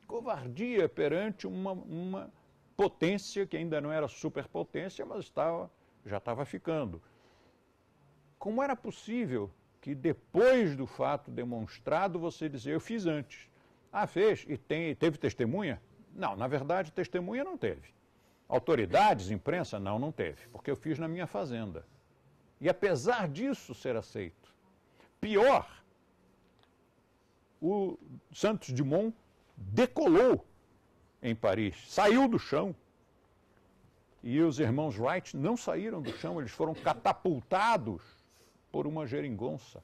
Covardia perante uma, uma potência que ainda não era superpotência, mas estava, já estava ficando. Como era possível que depois do fato demonstrado você dizer, eu fiz antes? Ah, fez? E tem, teve testemunha? Não, na verdade, testemunha não teve. Autoridades, imprensa? Não, não teve, porque eu fiz na minha fazenda e, apesar disso, ser aceito. Pior, o Santos Dumont decolou em Paris, saiu do chão. E os irmãos Wright não saíram do chão, eles foram catapultados por uma geringonça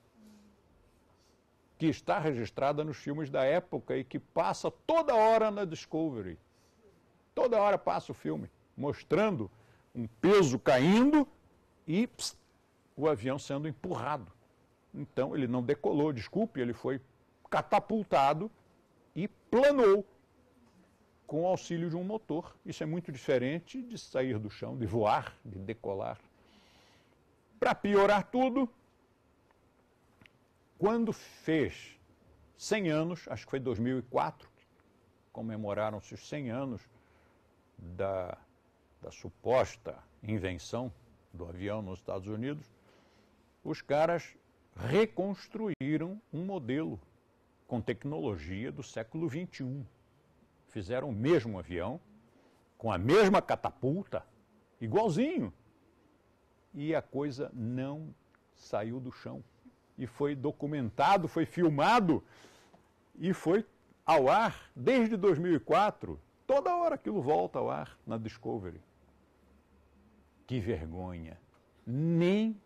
que está registrada nos filmes da época e que passa toda hora na Discovery. Toda hora passa o filme, mostrando um peso caindo e pss, o avião sendo empurrado. Então ele não decolou, desculpe, ele foi catapultado e planou com o auxílio de um motor. Isso é muito diferente de sair do chão, de voar, de decolar. Para piorar tudo, quando fez 100 anos, acho que foi 2004, comemoraram-se os 100 anos da, da suposta invenção do avião nos Estados Unidos, os caras reconstruíram um modelo com tecnologia do século XXI. Fizeram o mesmo avião, com a mesma catapulta, igualzinho. E a coisa não saiu do chão. E foi documentado, foi filmado e foi ao ar desde 2004. Toda hora aquilo volta ao ar na Discovery. Que vergonha! Nem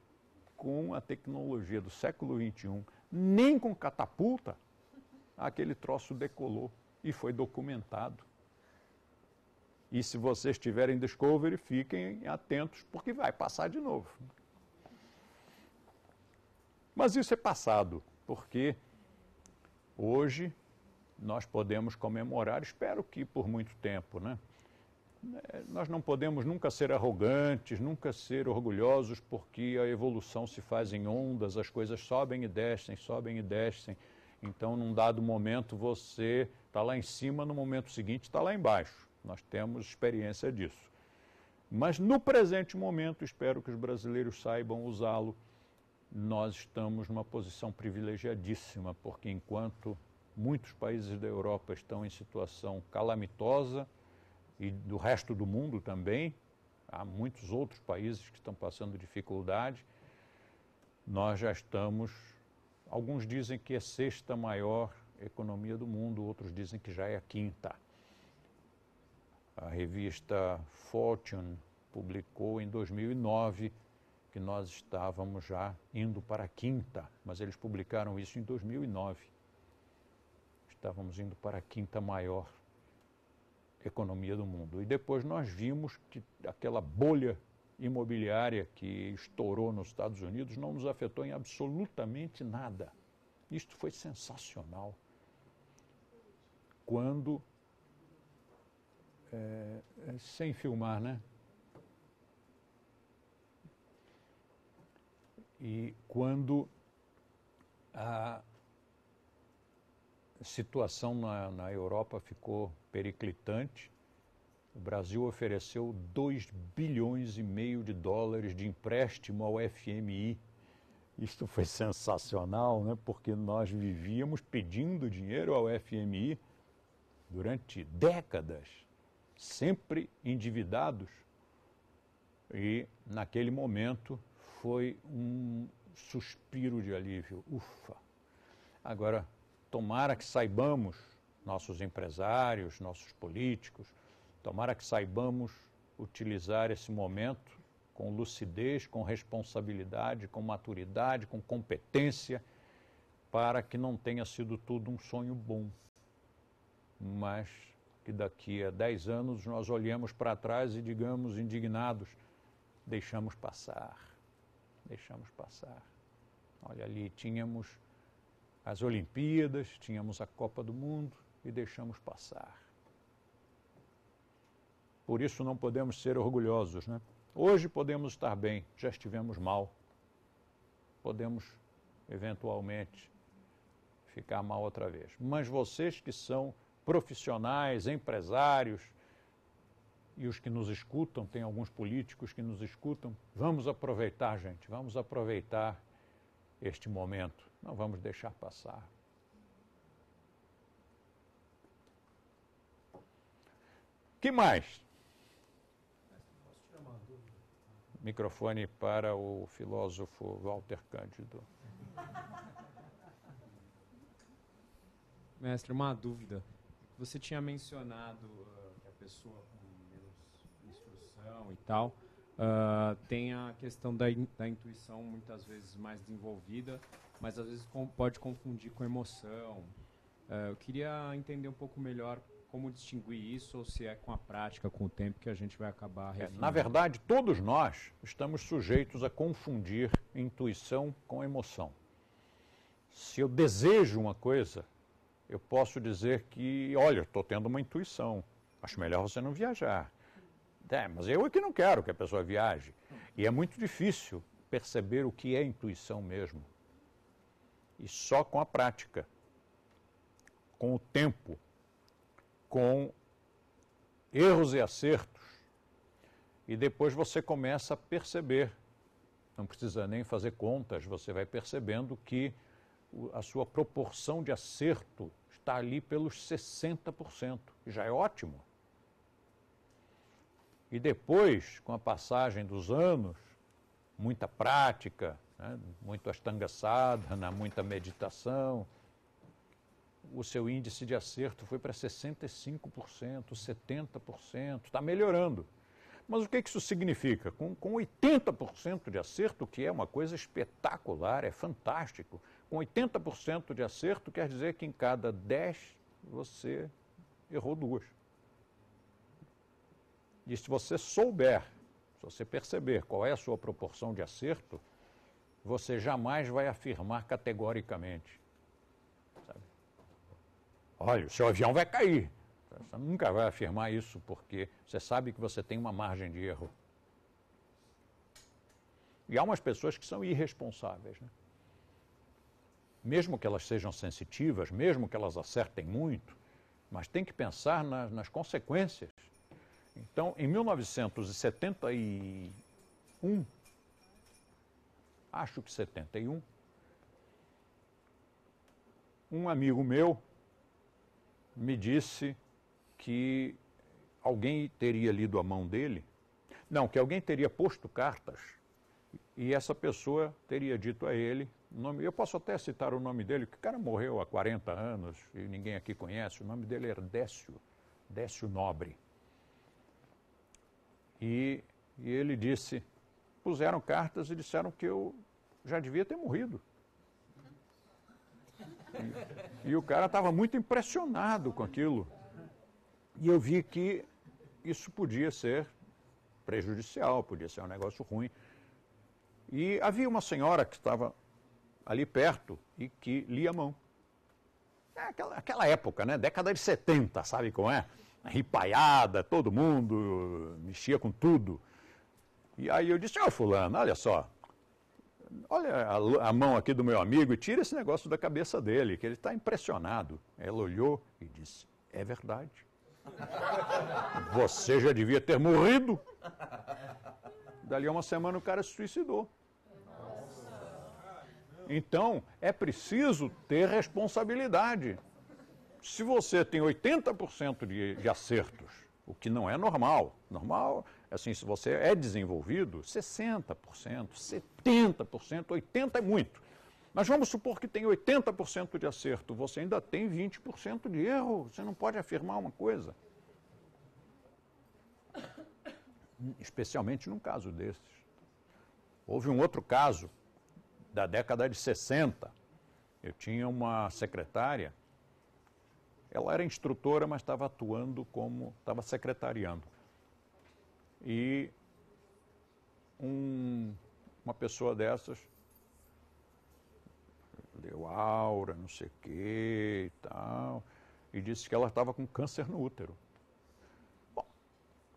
com a tecnologia do século XXI, nem com catapulta, aquele troço decolou e foi documentado. E se vocês tiverem Discovery, fiquem atentos, porque vai passar de novo. Mas isso é passado, porque hoje nós podemos comemorar, espero que por muito tempo, né? nós não podemos nunca ser arrogantes, nunca ser orgulhosos, porque a evolução se faz em ondas, as coisas sobem e descem, sobem e descem. Então, num dado momento, você está lá em cima, no momento seguinte está lá embaixo. Nós temos experiência disso. Mas no presente momento, espero que os brasileiros saibam usá-lo. Nós estamos numa posição privilegiadíssima, porque enquanto muitos países da Europa estão em situação calamitosa, e do resto do mundo também. Há muitos outros países que estão passando dificuldade. Nós já estamos, alguns dizem que é a sexta maior economia do mundo, outros dizem que já é a quinta. A revista Fortune publicou em 2009 que nós estávamos já indo para a quinta, mas eles publicaram isso em 2009. Estávamos indo para a quinta maior economia do mundo. E depois nós vimos que aquela bolha imobiliária que estourou nos Estados Unidos não nos afetou em absolutamente nada. Isto foi sensacional. Quando. É, é sem filmar, né? E quando a, situação na, na Europa ficou periclitante. O Brasil ofereceu 2 bilhões e meio de dólares de empréstimo ao FMI. Isto foi sensacional, né? porque nós vivíamos pedindo dinheiro ao FMI durante décadas, sempre endividados. E naquele momento foi um suspiro de alívio. Ufa! Agora tomara que saibamos, nossos empresários, nossos políticos, tomara que saibamos utilizar esse momento com lucidez, com responsabilidade, com maturidade, com competência, para que não tenha sido tudo um sonho bom, mas que daqui a dez anos nós olhemos para trás e digamos indignados: deixamos passar, deixamos passar. Olha ali, tínhamos as Olimpíadas, tínhamos a Copa do Mundo e deixamos passar. Por isso não podemos ser orgulhosos, né? Hoje podemos estar bem, já estivemos mal. Podemos eventualmente ficar mal outra vez. Mas vocês que são profissionais, empresários e os que nos escutam, tem alguns políticos que nos escutam, vamos aproveitar, gente, vamos aproveitar este momento não vamos deixar passar. que mais? Microfone para o filósofo Walter Cândido. Mestre, uma dúvida. Você tinha mencionado uh, que a pessoa com menos instrução e tal, Uh, tem a questão da, in, da intuição muitas vezes mais desenvolvida, mas às vezes com, pode confundir com emoção. Uh, eu queria entender um pouco melhor como distinguir isso ou se é com a prática, com o tempo que a gente vai acabar. É, na verdade, todos nós estamos sujeitos a confundir intuição com emoção. Se eu desejo uma coisa, eu posso dizer que, olha, estou tendo uma intuição. Acho melhor você não viajar. É, mas eu é que não quero que a pessoa viaje. E é muito difícil perceber o que é intuição mesmo. E só com a prática, com o tempo, com erros e acertos. E depois você começa a perceber. Não precisa nem fazer contas, você vai percebendo que a sua proporção de acerto está ali pelos 60%. Já é ótimo. E depois, com a passagem dos anos, muita prática, né, muito astangaçada, né, muita meditação, o seu índice de acerto foi para 65%, 70%, está melhorando. Mas o que isso significa? Com, com 80% de acerto, que é uma coisa espetacular, é fantástico, com 80% de acerto quer dizer que em cada 10 você errou duas. E se você souber, se você perceber qual é a sua proporção de acerto, você jamais vai afirmar categoricamente. Sabe? Olha, o seu avião vai cair. Você nunca vai afirmar isso porque você sabe que você tem uma margem de erro. E há umas pessoas que são irresponsáveis. Né? Mesmo que elas sejam sensitivas, mesmo que elas acertem muito, mas tem que pensar nas, nas consequências. Então, em 1971, acho que 71, um amigo meu me disse que alguém teria lido a mão dele, não, que alguém teria posto cartas e essa pessoa teria dito a ele, nome, eu posso até citar o nome dele, que o cara morreu há 40 anos e ninguém aqui conhece, o nome dele é era Décio, Décio Nobre. E, e ele disse, puseram cartas e disseram que eu já devia ter morrido. E, e o cara estava muito impressionado com aquilo. E eu vi que isso podia ser prejudicial, podia ser um negócio ruim. E havia uma senhora que estava ali perto e que lia a mão. É aquela, aquela época, né? Década de 70, sabe como é? ripaiada, todo mundo mexia com tudo. E aí eu disse, ó oh, fulano, olha só, olha a, a, mão aqui do meu amigo e tira esse negócio da cabeça dele, que ele está impressionado. Ela olhou e disse, é verdade. Você já devia ter morrido. Dali a uma semana o cara se suicidou. Então, é preciso ter responsabilidade se você tem 80% de, de acertos, o que não é normal, normal, assim, se você é desenvolvido, 60%, 70%, 80% é muito. Mas vamos supor que tem 80% de acerto, você ainda tem 20% de erro, você não pode afirmar uma coisa. Especialmente num caso desses. Houve um outro caso da década de 60. Eu tinha uma secretária ela era instrutora, mas estava atuando como. estava secretariando. E um, uma pessoa dessas deu aura, não sei o que e tal, e disse que ela estava com câncer no útero. Bom,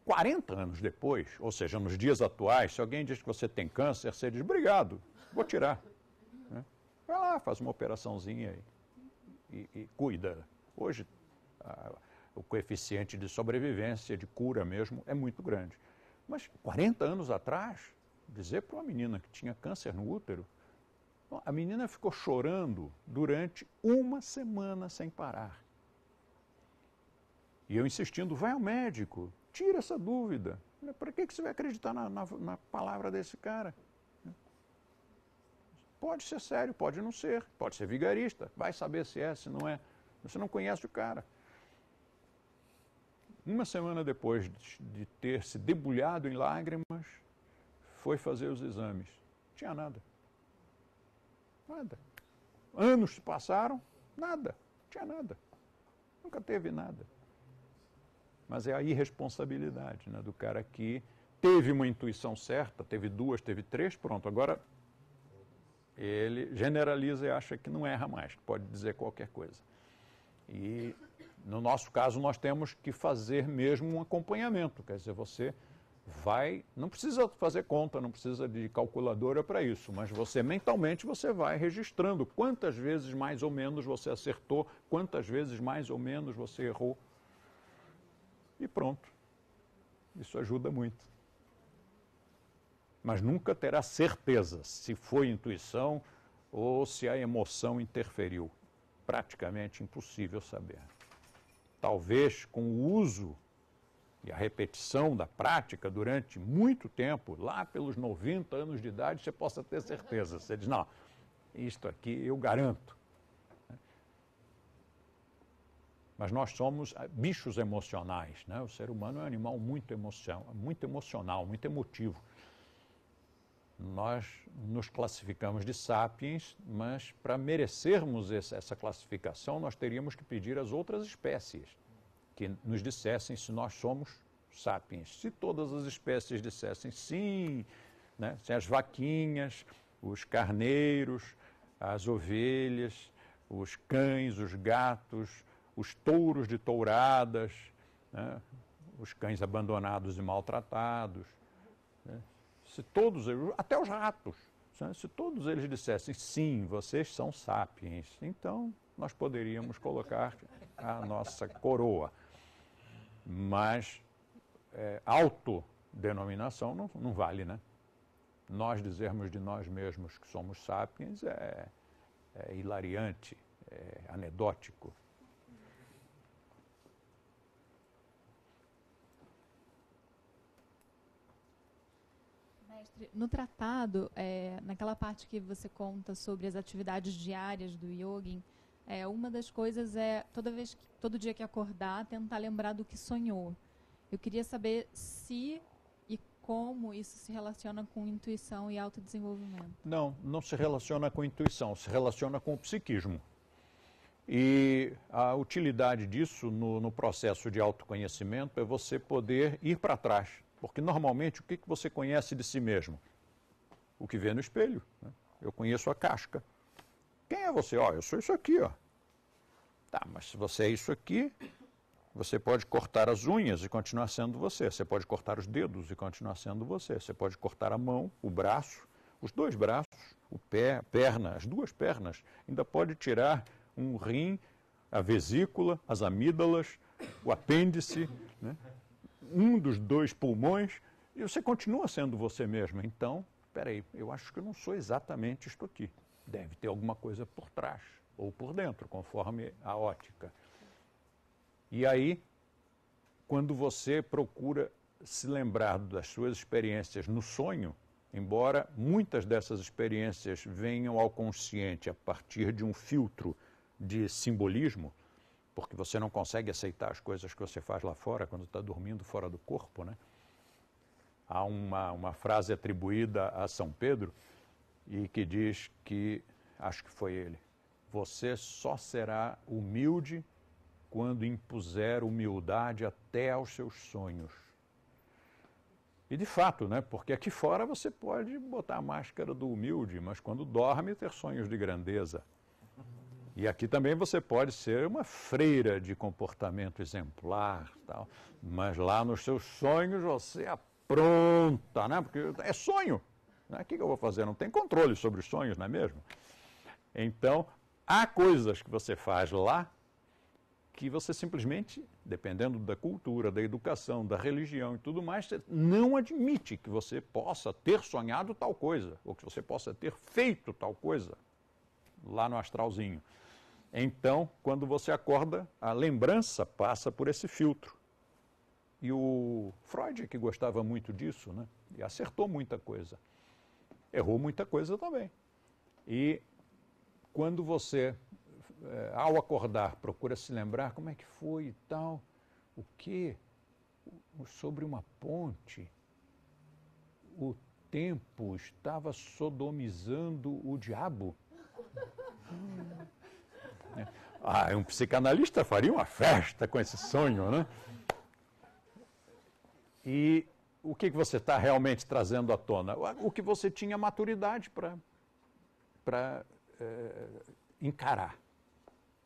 40 anos depois, ou seja, nos dias atuais, se alguém diz que você tem câncer, você diz, obrigado, vou tirar. Né? Vai lá, faz uma operaçãozinha e, e cuida Hoje, a, o coeficiente de sobrevivência, de cura mesmo, é muito grande. Mas 40 anos atrás, dizer para uma menina que tinha câncer no útero, a menina ficou chorando durante uma semana sem parar. E eu insistindo, vai ao médico, tira essa dúvida. Para que você vai acreditar na, na, na palavra desse cara? Pode ser sério, pode não ser, pode ser vigarista, vai saber se é, se não é. Você não conhece o cara. Uma semana depois de ter se debulhado em lágrimas, foi fazer os exames. Não tinha nada. Nada. Anos se passaram, nada. Não tinha nada. Nunca teve nada. Mas é a irresponsabilidade né, do cara que teve uma intuição certa, teve duas, teve três, pronto. Agora ele generaliza e acha que não erra mais, que pode dizer qualquer coisa. E no nosso caso, nós temos que fazer mesmo um acompanhamento. Quer dizer, você vai, não precisa fazer conta, não precisa de calculadora para isso, mas você mentalmente você vai registrando quantas vezes mais ou menos você acertou, quantas vezes mais ou menos você errou. E pronto. Isso ajuda muito. Mas nunca terá certeza se foi intuição ou se a emoção interferiu praticamente impossível saber. Talvez com o uso e a repetição da prática durante muito tempo, lá pelos 90 anos de idade, você possa ter certeza. Você diz, não, isto aqui eu garanto. Mas nós somos ah, bichos emocionais, né? O ser humano é um animal muito, emocion, muito emocional, muito emotivo nós nos classificamos de sapiens, mas para merecermos essa classificação, nós teríamos que pedir às outras espécies que nos dissessem se nós somos sapiens. Se todas as espécies dissessem sim, né, se as vaquinhas, os carneiros, as ovelhas, os cães, os gatos, os touros de touradas, né, os cães abandonados e maltratados se todos até os ratos, né? se todos eles dissessem sim, vocês são sapiens, então nós poderíamos colocar a nossa coroa. Mas é, autodenominação não, não vale, né? Nós dizermos de nós mesmos que somos sapiens é, é hilariante, é anedótico. no tratado, é, naquela parte que você conta sobre as atividades diárias do yoga, é, uma das coisas é toda vez que, todo dia que acordar tentar lembrar do que sonhou. Eu queria saber se e como isso se relaciona com intuição e autodesenvolvimento. Não, não se relaciona com intuição, se relaciona com o psiquismo. E a utilidade disso no, no processo de autoconhecimento é você poder ir para trás, porque normalmente o que, você conhece de si mesmo? O que vê no espelho. Né? Eu conheço a casca. Quem é você? Olha, oh, eu sou isso aqui, ó. Tá, mas se você é isso aqui, você pode cortar as unhas e continuar sendo você. Você pode cortar os dedos e continuar sendo você. Você pode cortar a mão, o braço, os dois braços, o pé, a perna, as duas pernas. Ainda pode tirar um rim, a vesícula, as amígdalas, o apêndice. Né? um dos dois pulmões e você continua sendo você mesmo. Então, peraí, eu acho que eu não sou exatamente isto aqui. Deve ter alguma coisa por trás ou por dentro, conforme a ótica. E aí, quando você procura se lembrar das suas experiências no sonho, embora muitas dessas experiências venham ao consciente a partir de um filtro de simbolismo, porque você não consegue aceitar as coisas que você faz lá fora quando está dormindo fora do corpo, né? Há uma, uma frase atribuída a São Pedro e que diz que, acho que foi ele, você só será humilde quando impuser humildade até aos seus sonhos. E de fato, né? Porque aqui fora você pode botar a máscara do humilde, mas quando dorme ter sonhos de grandeza. E aqui também você pode ser uma freira de comportamento exemplar, tal, mas lá nos seus sonhos você apronta, né? Porque é sonho. Né? O que eu vou fazer? Não tem controle sobre os sonhos, não é mesmo? Então, há coisas que você faz lá que você simplesmente, dependendo da cultura, da educação, da religião e tudo mais, não admite que você possa ter sonhado tal coisa, ou que você possa ter feito tal coisa lá no astralzinho. Então, quando você acorda, a lembrança passa por esse filtro. E o Freud, que gostava muito disso, né, e acertou muita coisa, errou muita coisa também. E quando você, eh, ao acordar, procura se lembrar como é que foi e tal, o que, sobre uma ponte, o tempo estava sodomizando o diabo ah, um psicanalista faria uma festa com esse sonho, né? E o que, você está realmente trazendo à tona? O que você tinha maturidade para é, eh, encarar,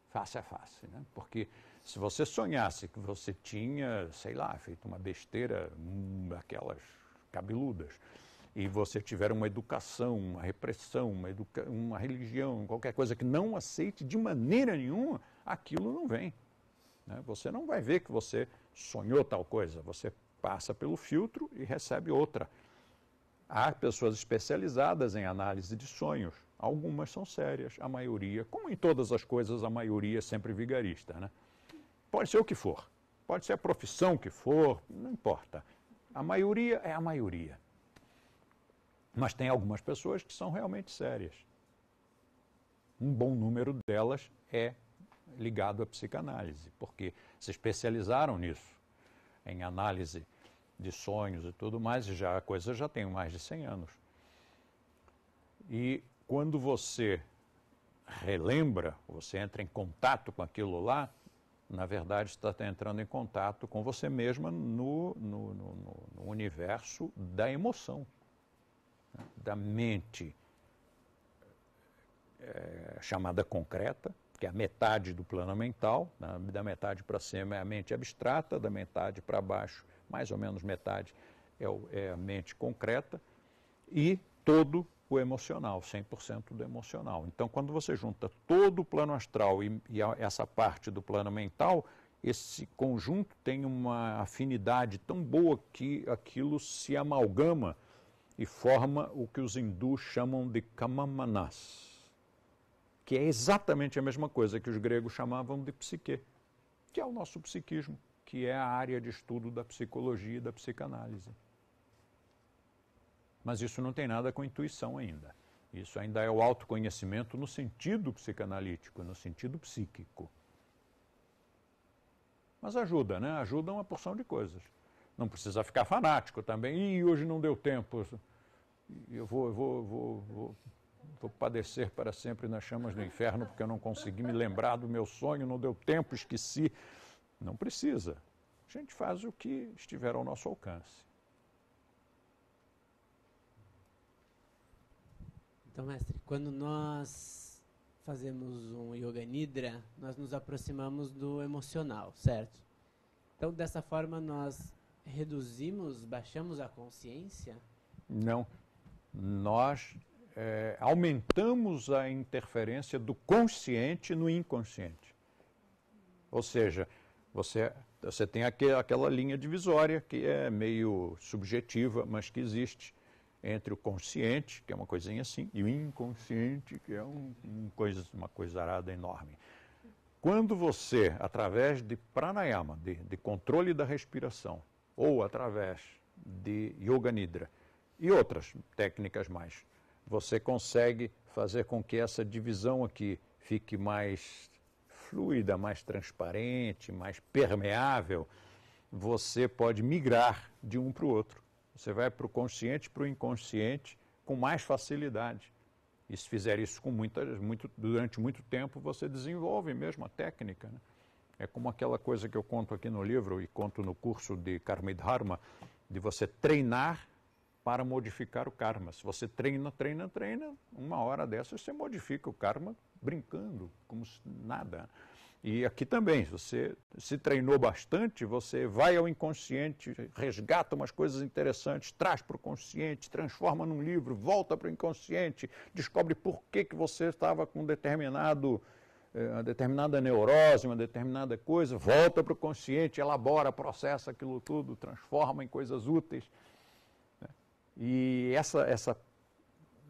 face a face. Né? Porque se você sonhasse que você tinha, sei lá, feito uma besteira, hum, aquelas cabeludas, e você tiver uma educação, uma repressão, uma, educa uma religião, qualquer coisa que não aceite de maneira nenhuma, aquilo não vem. Né? Você não vai ver que você sonhou tal coisa, você passa pelo filtro e recebe outra. Há pessoas especializadas em análise de sonhos. Algumas são sérias, a maioria, como em todas as coisas, a maioria é sempre vigarista. Né? Pode ser o que for, pode ser a profissão que for, não importa. A maioria é a maioria. Mas tem algumas pessoas que são realmente sérias. Um bom número delas é ligado à psicanálise, porque se especializaram nisso, em análise de sonhos e tudo mais, e já a coisa já tem mais de 100 anos. E quando você relembra, você entra em contato com aquilo lá, na verdade está entrando em contato com você mesma no, no, no, no universo da emoção da mente é, chamada concreta, que é a metade do plano mental, né? da metade para cima é a mente abstrata, da metade para baixo, mais ou menos metade, é, o, é a mente concreta, e todo o emocional, 100% do emocional. Então, quando você junta todo o plano astral e, e a, essa parte do plano mental, esse conjunto tem uma afinidade tão boa que aquilo se amalgama e forma o que os hindus chamam de Kamamanas, que é exatamente a mesma coisa que os gregos chamavam de psique, que é o nosso psiquismo, que é a área de estudo da psicologia e da psicanálise. Mas isso não tem nada com intuição ainda. Isso ainda é o autoconhecimento no sentido psicanalítico, no sentido psíquico. Mas ajuda, né? Ajuda uma porção de coisas. Não precisa ficar fanático também. E hoje não deu tempo eu vou, eu vou, vou, vou, vou padecer para sempre nas chamas do inferno porque eu não consegui me lembrar do meu sonho, não deu tempo, esqueci. Não precisa. A gente faz o que estiver ao nosso alcance. Então, mestre, quando nós fazemos um yoga nidra, nós nos aproximamos do emocional, certo? Então, dessa forma, nós reduzimos, baixamos a consciência? Não nós é, aumentamos a interferência do consciente no inconsciente. Ou seja, você, você tem aquele, aquela linha divisória que é meio subjetiva, mas que existe entre o consciente, que é uma coisinha assim, e o inconsciente, que é um, um coisa, uma coisarada enorme. Quando você, através de pranayama, de, de controle da respiração, ou através de yoga nidra, e outras técnicas mais. Você consegue fazer com que essa divisão aqui fique mais fluida, mais transparente, mais permeável. Você pode migrar de um para o outro. Você vai para o consciente, para o inconsciente com mais facilidade. E se fizer isso com muita, muito, durante muito tempo, você desenvolve mesmo a técnica. Né? É como aquela coisa que eu conto aqui no livro e conto no curso de Karma Dharma, de você treinar para modificar o karma. Se você treina, treina, treina, uma hora dessa você modifica o karma brincando, como se nada. E aqui também, se você se treinou bastante, você vai ao inconsciente, resgata umas coisas interessantes, traz para o consciente, transforma num livro, volta para o inconsciente, descobre por que, que você estava com determinado eh, uma determinada neurose, uma determinada coisa, volta para o consciente, elabora, processa aquilo tudo, transforma em coisas úteis. E essa, essa,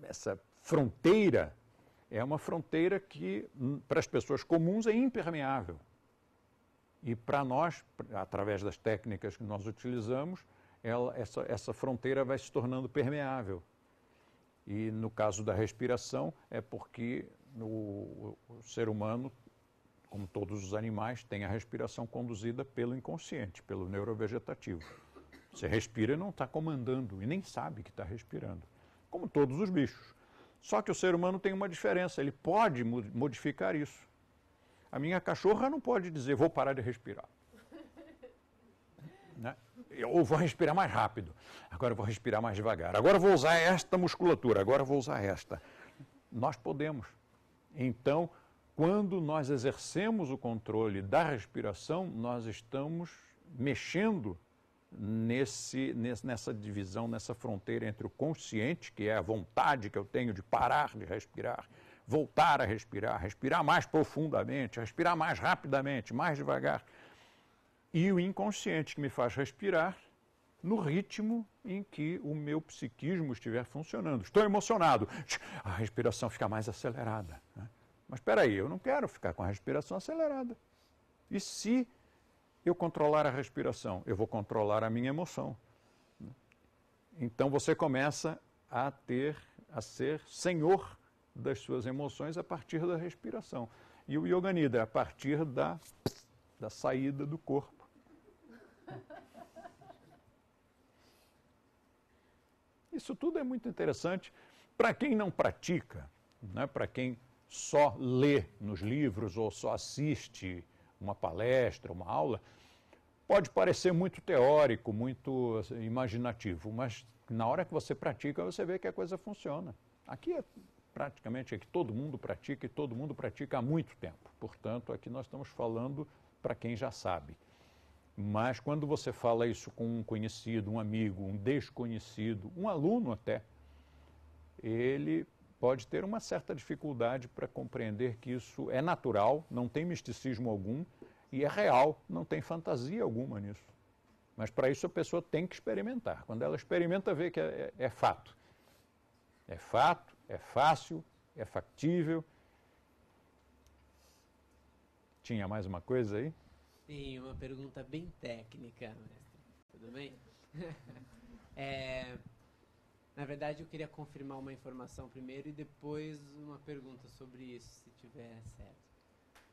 essa fronteira é uma fronteira que, hum, para as pessoas comuns, é impermeável. E para nós, através das técnicas que nós utilizamos, ela, essa, essa fronteira vai se tornando permeável. E no caso da respiração, é porque no o ser humano, como todos os animais, tem a respiração conduzida pelo inconsciente, pelo neurovegetativo. Você respira e não está comandando e nem sabe que está respirando, como todos os bichos. Só que o ser humano tem uma diferença, ele pode modificar isso. A minha cachorra não pode dizer, vou parar de respirar. Né? Ou vou respirar mais rápido, agora vou respirar mais devagar, agora vou usar esta musculatura, agora vou usar esta. Nós podemos. Então, quando nós exercemos o controle da respiração, nós estamos mexendo nesse, nessa divisão, nessa fronteira entre o consciente, que é a vontade que eu tenho de parar de respirar, voltar a respirar, respirar mais profundamente, respirar mais rapidamente, mais devagar, e o inconsciente que me faz respirar no ritmo em que o meu psiquismo estiver funcionando. Estou emocionado, a respiração fica mais acelerada. Né? Mas espera aí, eu não quero ficar com a respiração acelerada. E se eu controlar a respiração, eu vou controlar a minha emoção. Então você começa a ter, a ser senhor das suas emoções a partir da respiração. E o yoga nidra é a partir da, da saída do corpo. Isso tudo é muito interessante para quem não pratica, né? para quem só lê nos livros ou só assiste uma palestra, uma aula, pode parecer muito teórico, muito assim, imaginativo, mas na hora que você pratica, você vê que a coisa funciona. Aqui é praticamente é que todo mundo pratica e todo mundo pratica há muito tempo. Portanto, aqui nós estamos falando para quem já sabe. Mas quando você fala isso com um conhecido, um amigo, um desconhecido, um aluno até, ele pode ter uma certa dificuldade para compreender que isso é natural, não tem misticismo algum e é real, não tem fantasia alguma nisso. Mas para isso a pessoa tem que experimentar. Quando ela experimenta, vê que é, é, é fato. É fato, é fácil, é factível. Tinha mais uma coisa aí? Sim, uma pergunta bem técnica, mestre. Tudo bem? é, na verdade, eu queria confirmar uma informação primeiro e depois uma pergunta sobre isso, se tiver certo.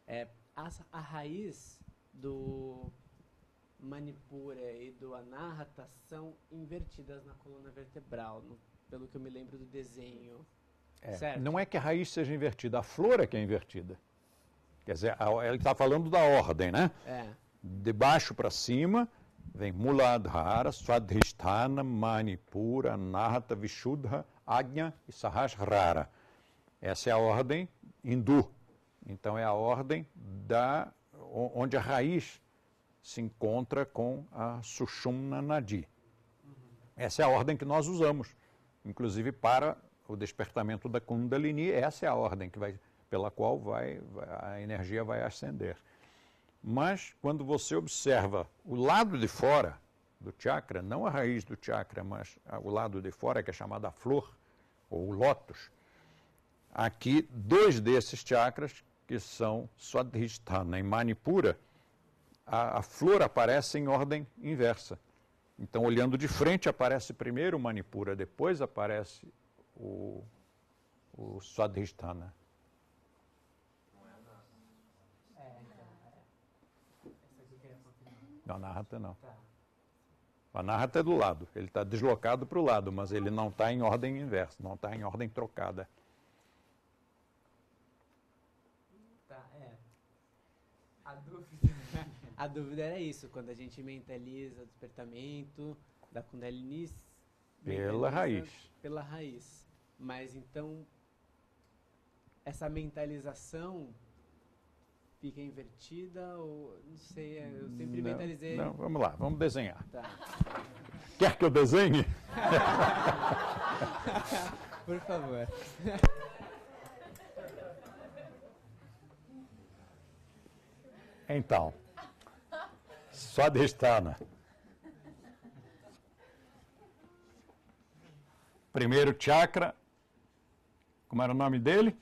É, a, a raiz do Manipura e do Anahata são invertidas na coluna vertebral, no, pelo que eu me lembro do desenho. É, não é que a raiz seja invertida, a flor é que é invertida. Quer dizer, ele está falando da ordem, né? É. De baixo para cima, Vem Muladhara, Swadhisthana, Manipura, Narata, Vishuddha, Agnya e Sahasrara. Essa é a ordem hindu. Então é a ordem da onde a raiz se encontra com a Sushumna Nadi. Essa é a ordem que nós usamos, inclusive para o despertamento da Kundalini, essa é a ordem que vai, pela qual vai, a energia vai ascender. Mas quando você observa o lado de fora do chakra, não a raiz do chakra, mas o lado de fora, que é chamada flor ou lótus, aqui dois desses chakras, que são Swadhisthana e Manipura, a, a flor aparece em ordem inversa. Então, olhando de frente, aparece primeiro o Manipura, depois aparece o, o Swadhisthana. o a Anahata não. O Anahata é do lado, ele está deslocado para o lado, mas ele não está em ordem inversa, não está em ordem trocada. Tá, é. A dúvida, a dúvida era isso, quando a gente mentaliza o despertamento da Kundalini. Pela raiz. Pela raiz. Mas então, essa mentalização fica invertida ou não sei, é, eu sempre não, mentalizei. Não, vamos lá, vamos desenhar. Tá. Quer que eu desenhe? Por favor. Então, só de estar, né? Primeiro chakra, como era o nome dele?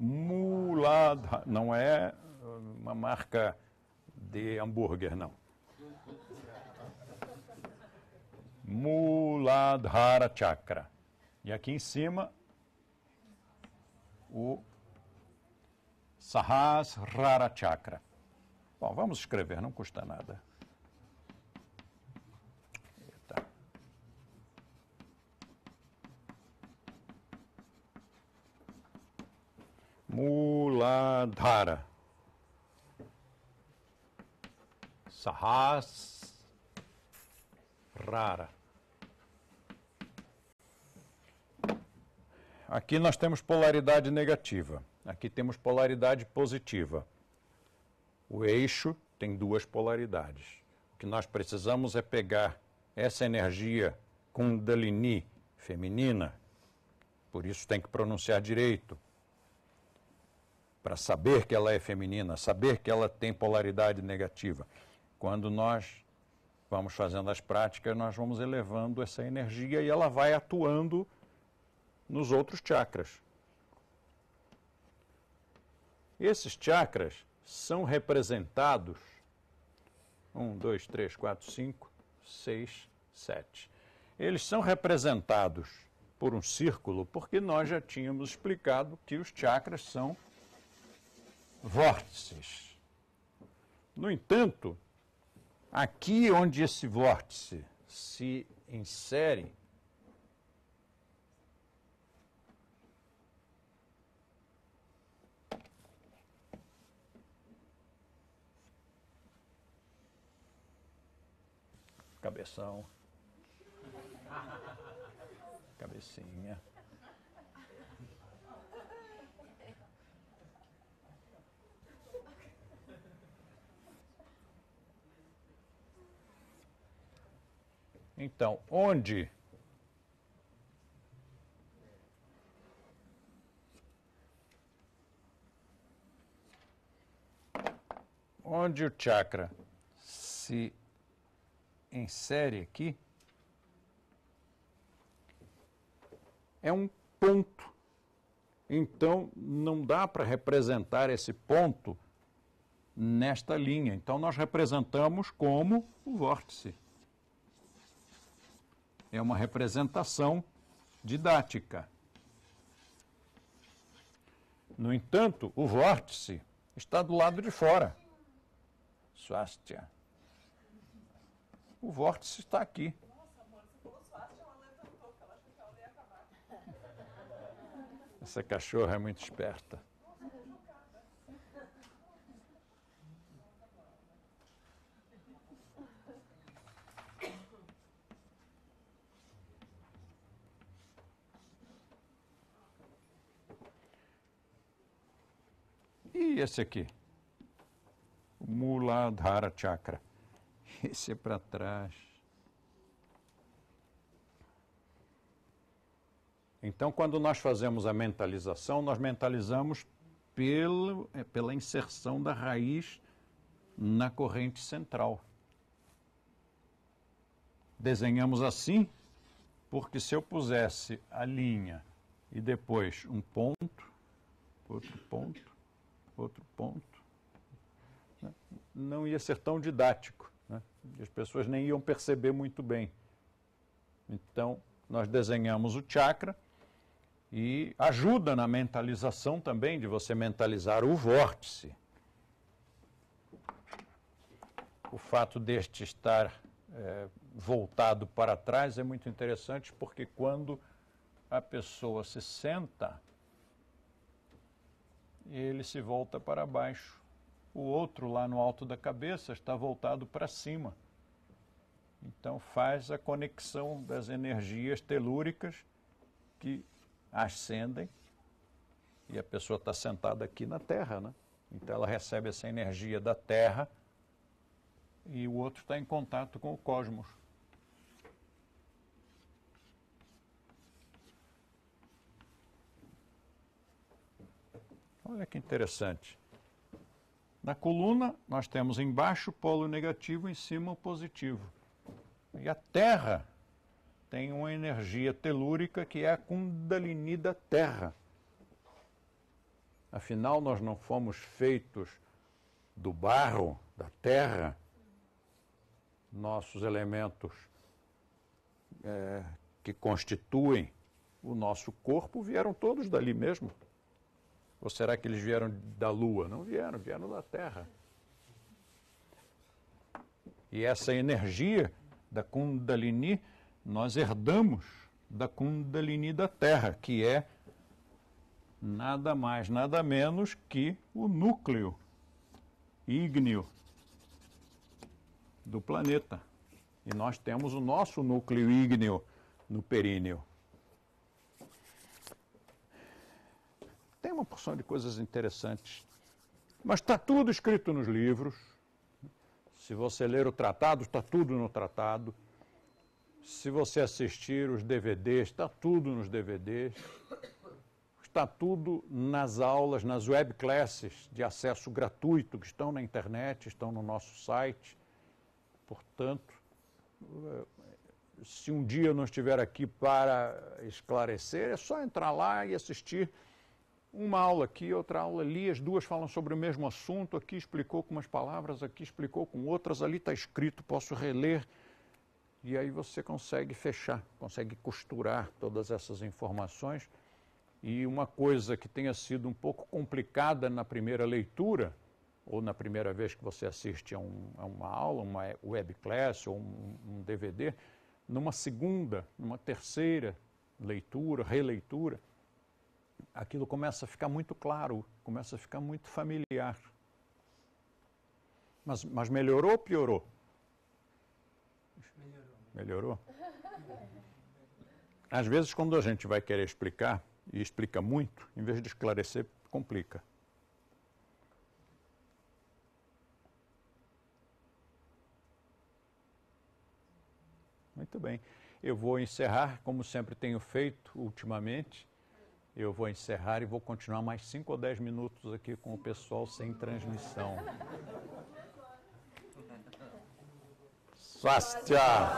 Mulada, não é uma marca de hambúrguer, não. Muladhara Chakra. E aqui em cima, o Sahasrara Chakra. Bom, vamos escrever, não custa nada. Eita. Muladhara. Sarraz rara. Aqui nós temos polaridade negativa, aqui temos polaridade positiva. O eixo tem duas polaridades. O que nós precisamos é pegar essa energia Kundalini feminina, por isso tem que pronunciar direito, para saber que ela é feminina, saber que ela tem polaridade negativa. Quando nós vamos fazendo as práticas, nós vamos elevando essa energia e ela vai atuando nos outros chakras. Esses chakras são representados 1, 2, 3, 4, 5, 6, 7. Eles são representados por um círculo, porque nós já tínhamos explicado que os chakras são vórtices. No entanto, Aqui onde esse vórtice se insere, cabeção, cabecinha. Então, onde onde o chakra se insere aqui é um ponto. Então, não dá para representar esse ponto nesta linha. Então, nós representamos como o vórtice é uma representação didática. No entanto, o vórtice está do lado de fora. Swastia. O vórtice está aqui. Essa cachorra é muito esperta. E esse aqui? Muladhara Chakra. Esse é para trás. Então, quando nós fazemos a mentalização, nós mentalizamos pelo, é, pela inserção da raiz na corrente central. Desenhamos assim, porque se eu pusesse a linha e depois um ponto, outro ponto, outro ponto. Né, não ia ser tão didático, né? as pessoas nem iam perceber muito bem. Então, nós desenhamos o chakra e ajuda na mentalização também, de você mentalizar o vórtice. O fato deste estar é, voltado para trás é muito interessante, porque quando a pessoa se senta, ele se volta para baixo. O outro, lá no alto da cabeça, está voltado para cima. Então, faz a conexão das energias telúricas que ascendem e a pessoa está sentada aqui na Terra, né? Então, ela recebe essa energia da Terra e o outro está em contato com o cosmos. Olha que interessante. Na coluna, nós temos embaixo o polo negativo, em cima o positivo. E a Terra tem uma energia telúrica que é a Kundalini da Terra. Afinal, nós não fomos feitos do barro, da terra. Nossos elementos é, que constituem o nosso corpo vieram todos dali mesmo. Ou será que eles vieram da Lua? Não vieram, vieram da Terra. E essa energia da Kundalini nós herdamos da Kundalini da Terra, que é nada mais, nada menos que o núcleo ígneo do planeta. E nós temos o nosso núcleo ígneo no períneo. uma porção de coisas interessantes. Mas está tudo escrito nos livros. Se você ler o tratado, está tudo no tratado. Se você assistir os DVDs, está tudo nos DVDs. Está tudo nas aulas, nas web classes de acesso gratuito que estão na internet, estão no nosso site. Portanto, se um dia eu não estiver aqui para esclarecer, é só entrar lá e assistir uma aula aqui, outra aula ali, as duas falam sobre o mesmo assunto, aqui explicou com umas palavras, aqui explicou com outras, ali está escrito, posso reler. E aí você consegue fechar, consegue costurar todas essas informações. E uma coisa que tenha sido um pouco complicada na primeira leitura, ou na primeira vez que você assiste a, um, a uma aula, uma web class ou um, um DVD, numa segunda, numa terceira leitura, releitura, aquilo começa a ficar muito claro, começa a ficar muito familiar. Mas, mas melhorou ou piorou? Melhorou. Melhorou? Às vezes, quando a gente vai querer explicar, e explica muito, em vez de esclarecer, complica. Muito bem. Eu vou encerrar, como sempre tenho feito ultimamente, eu vou encerrar e vou continuar mais 5 ou 10 minutos aqui com o pessoal sem transmissão. Swastia!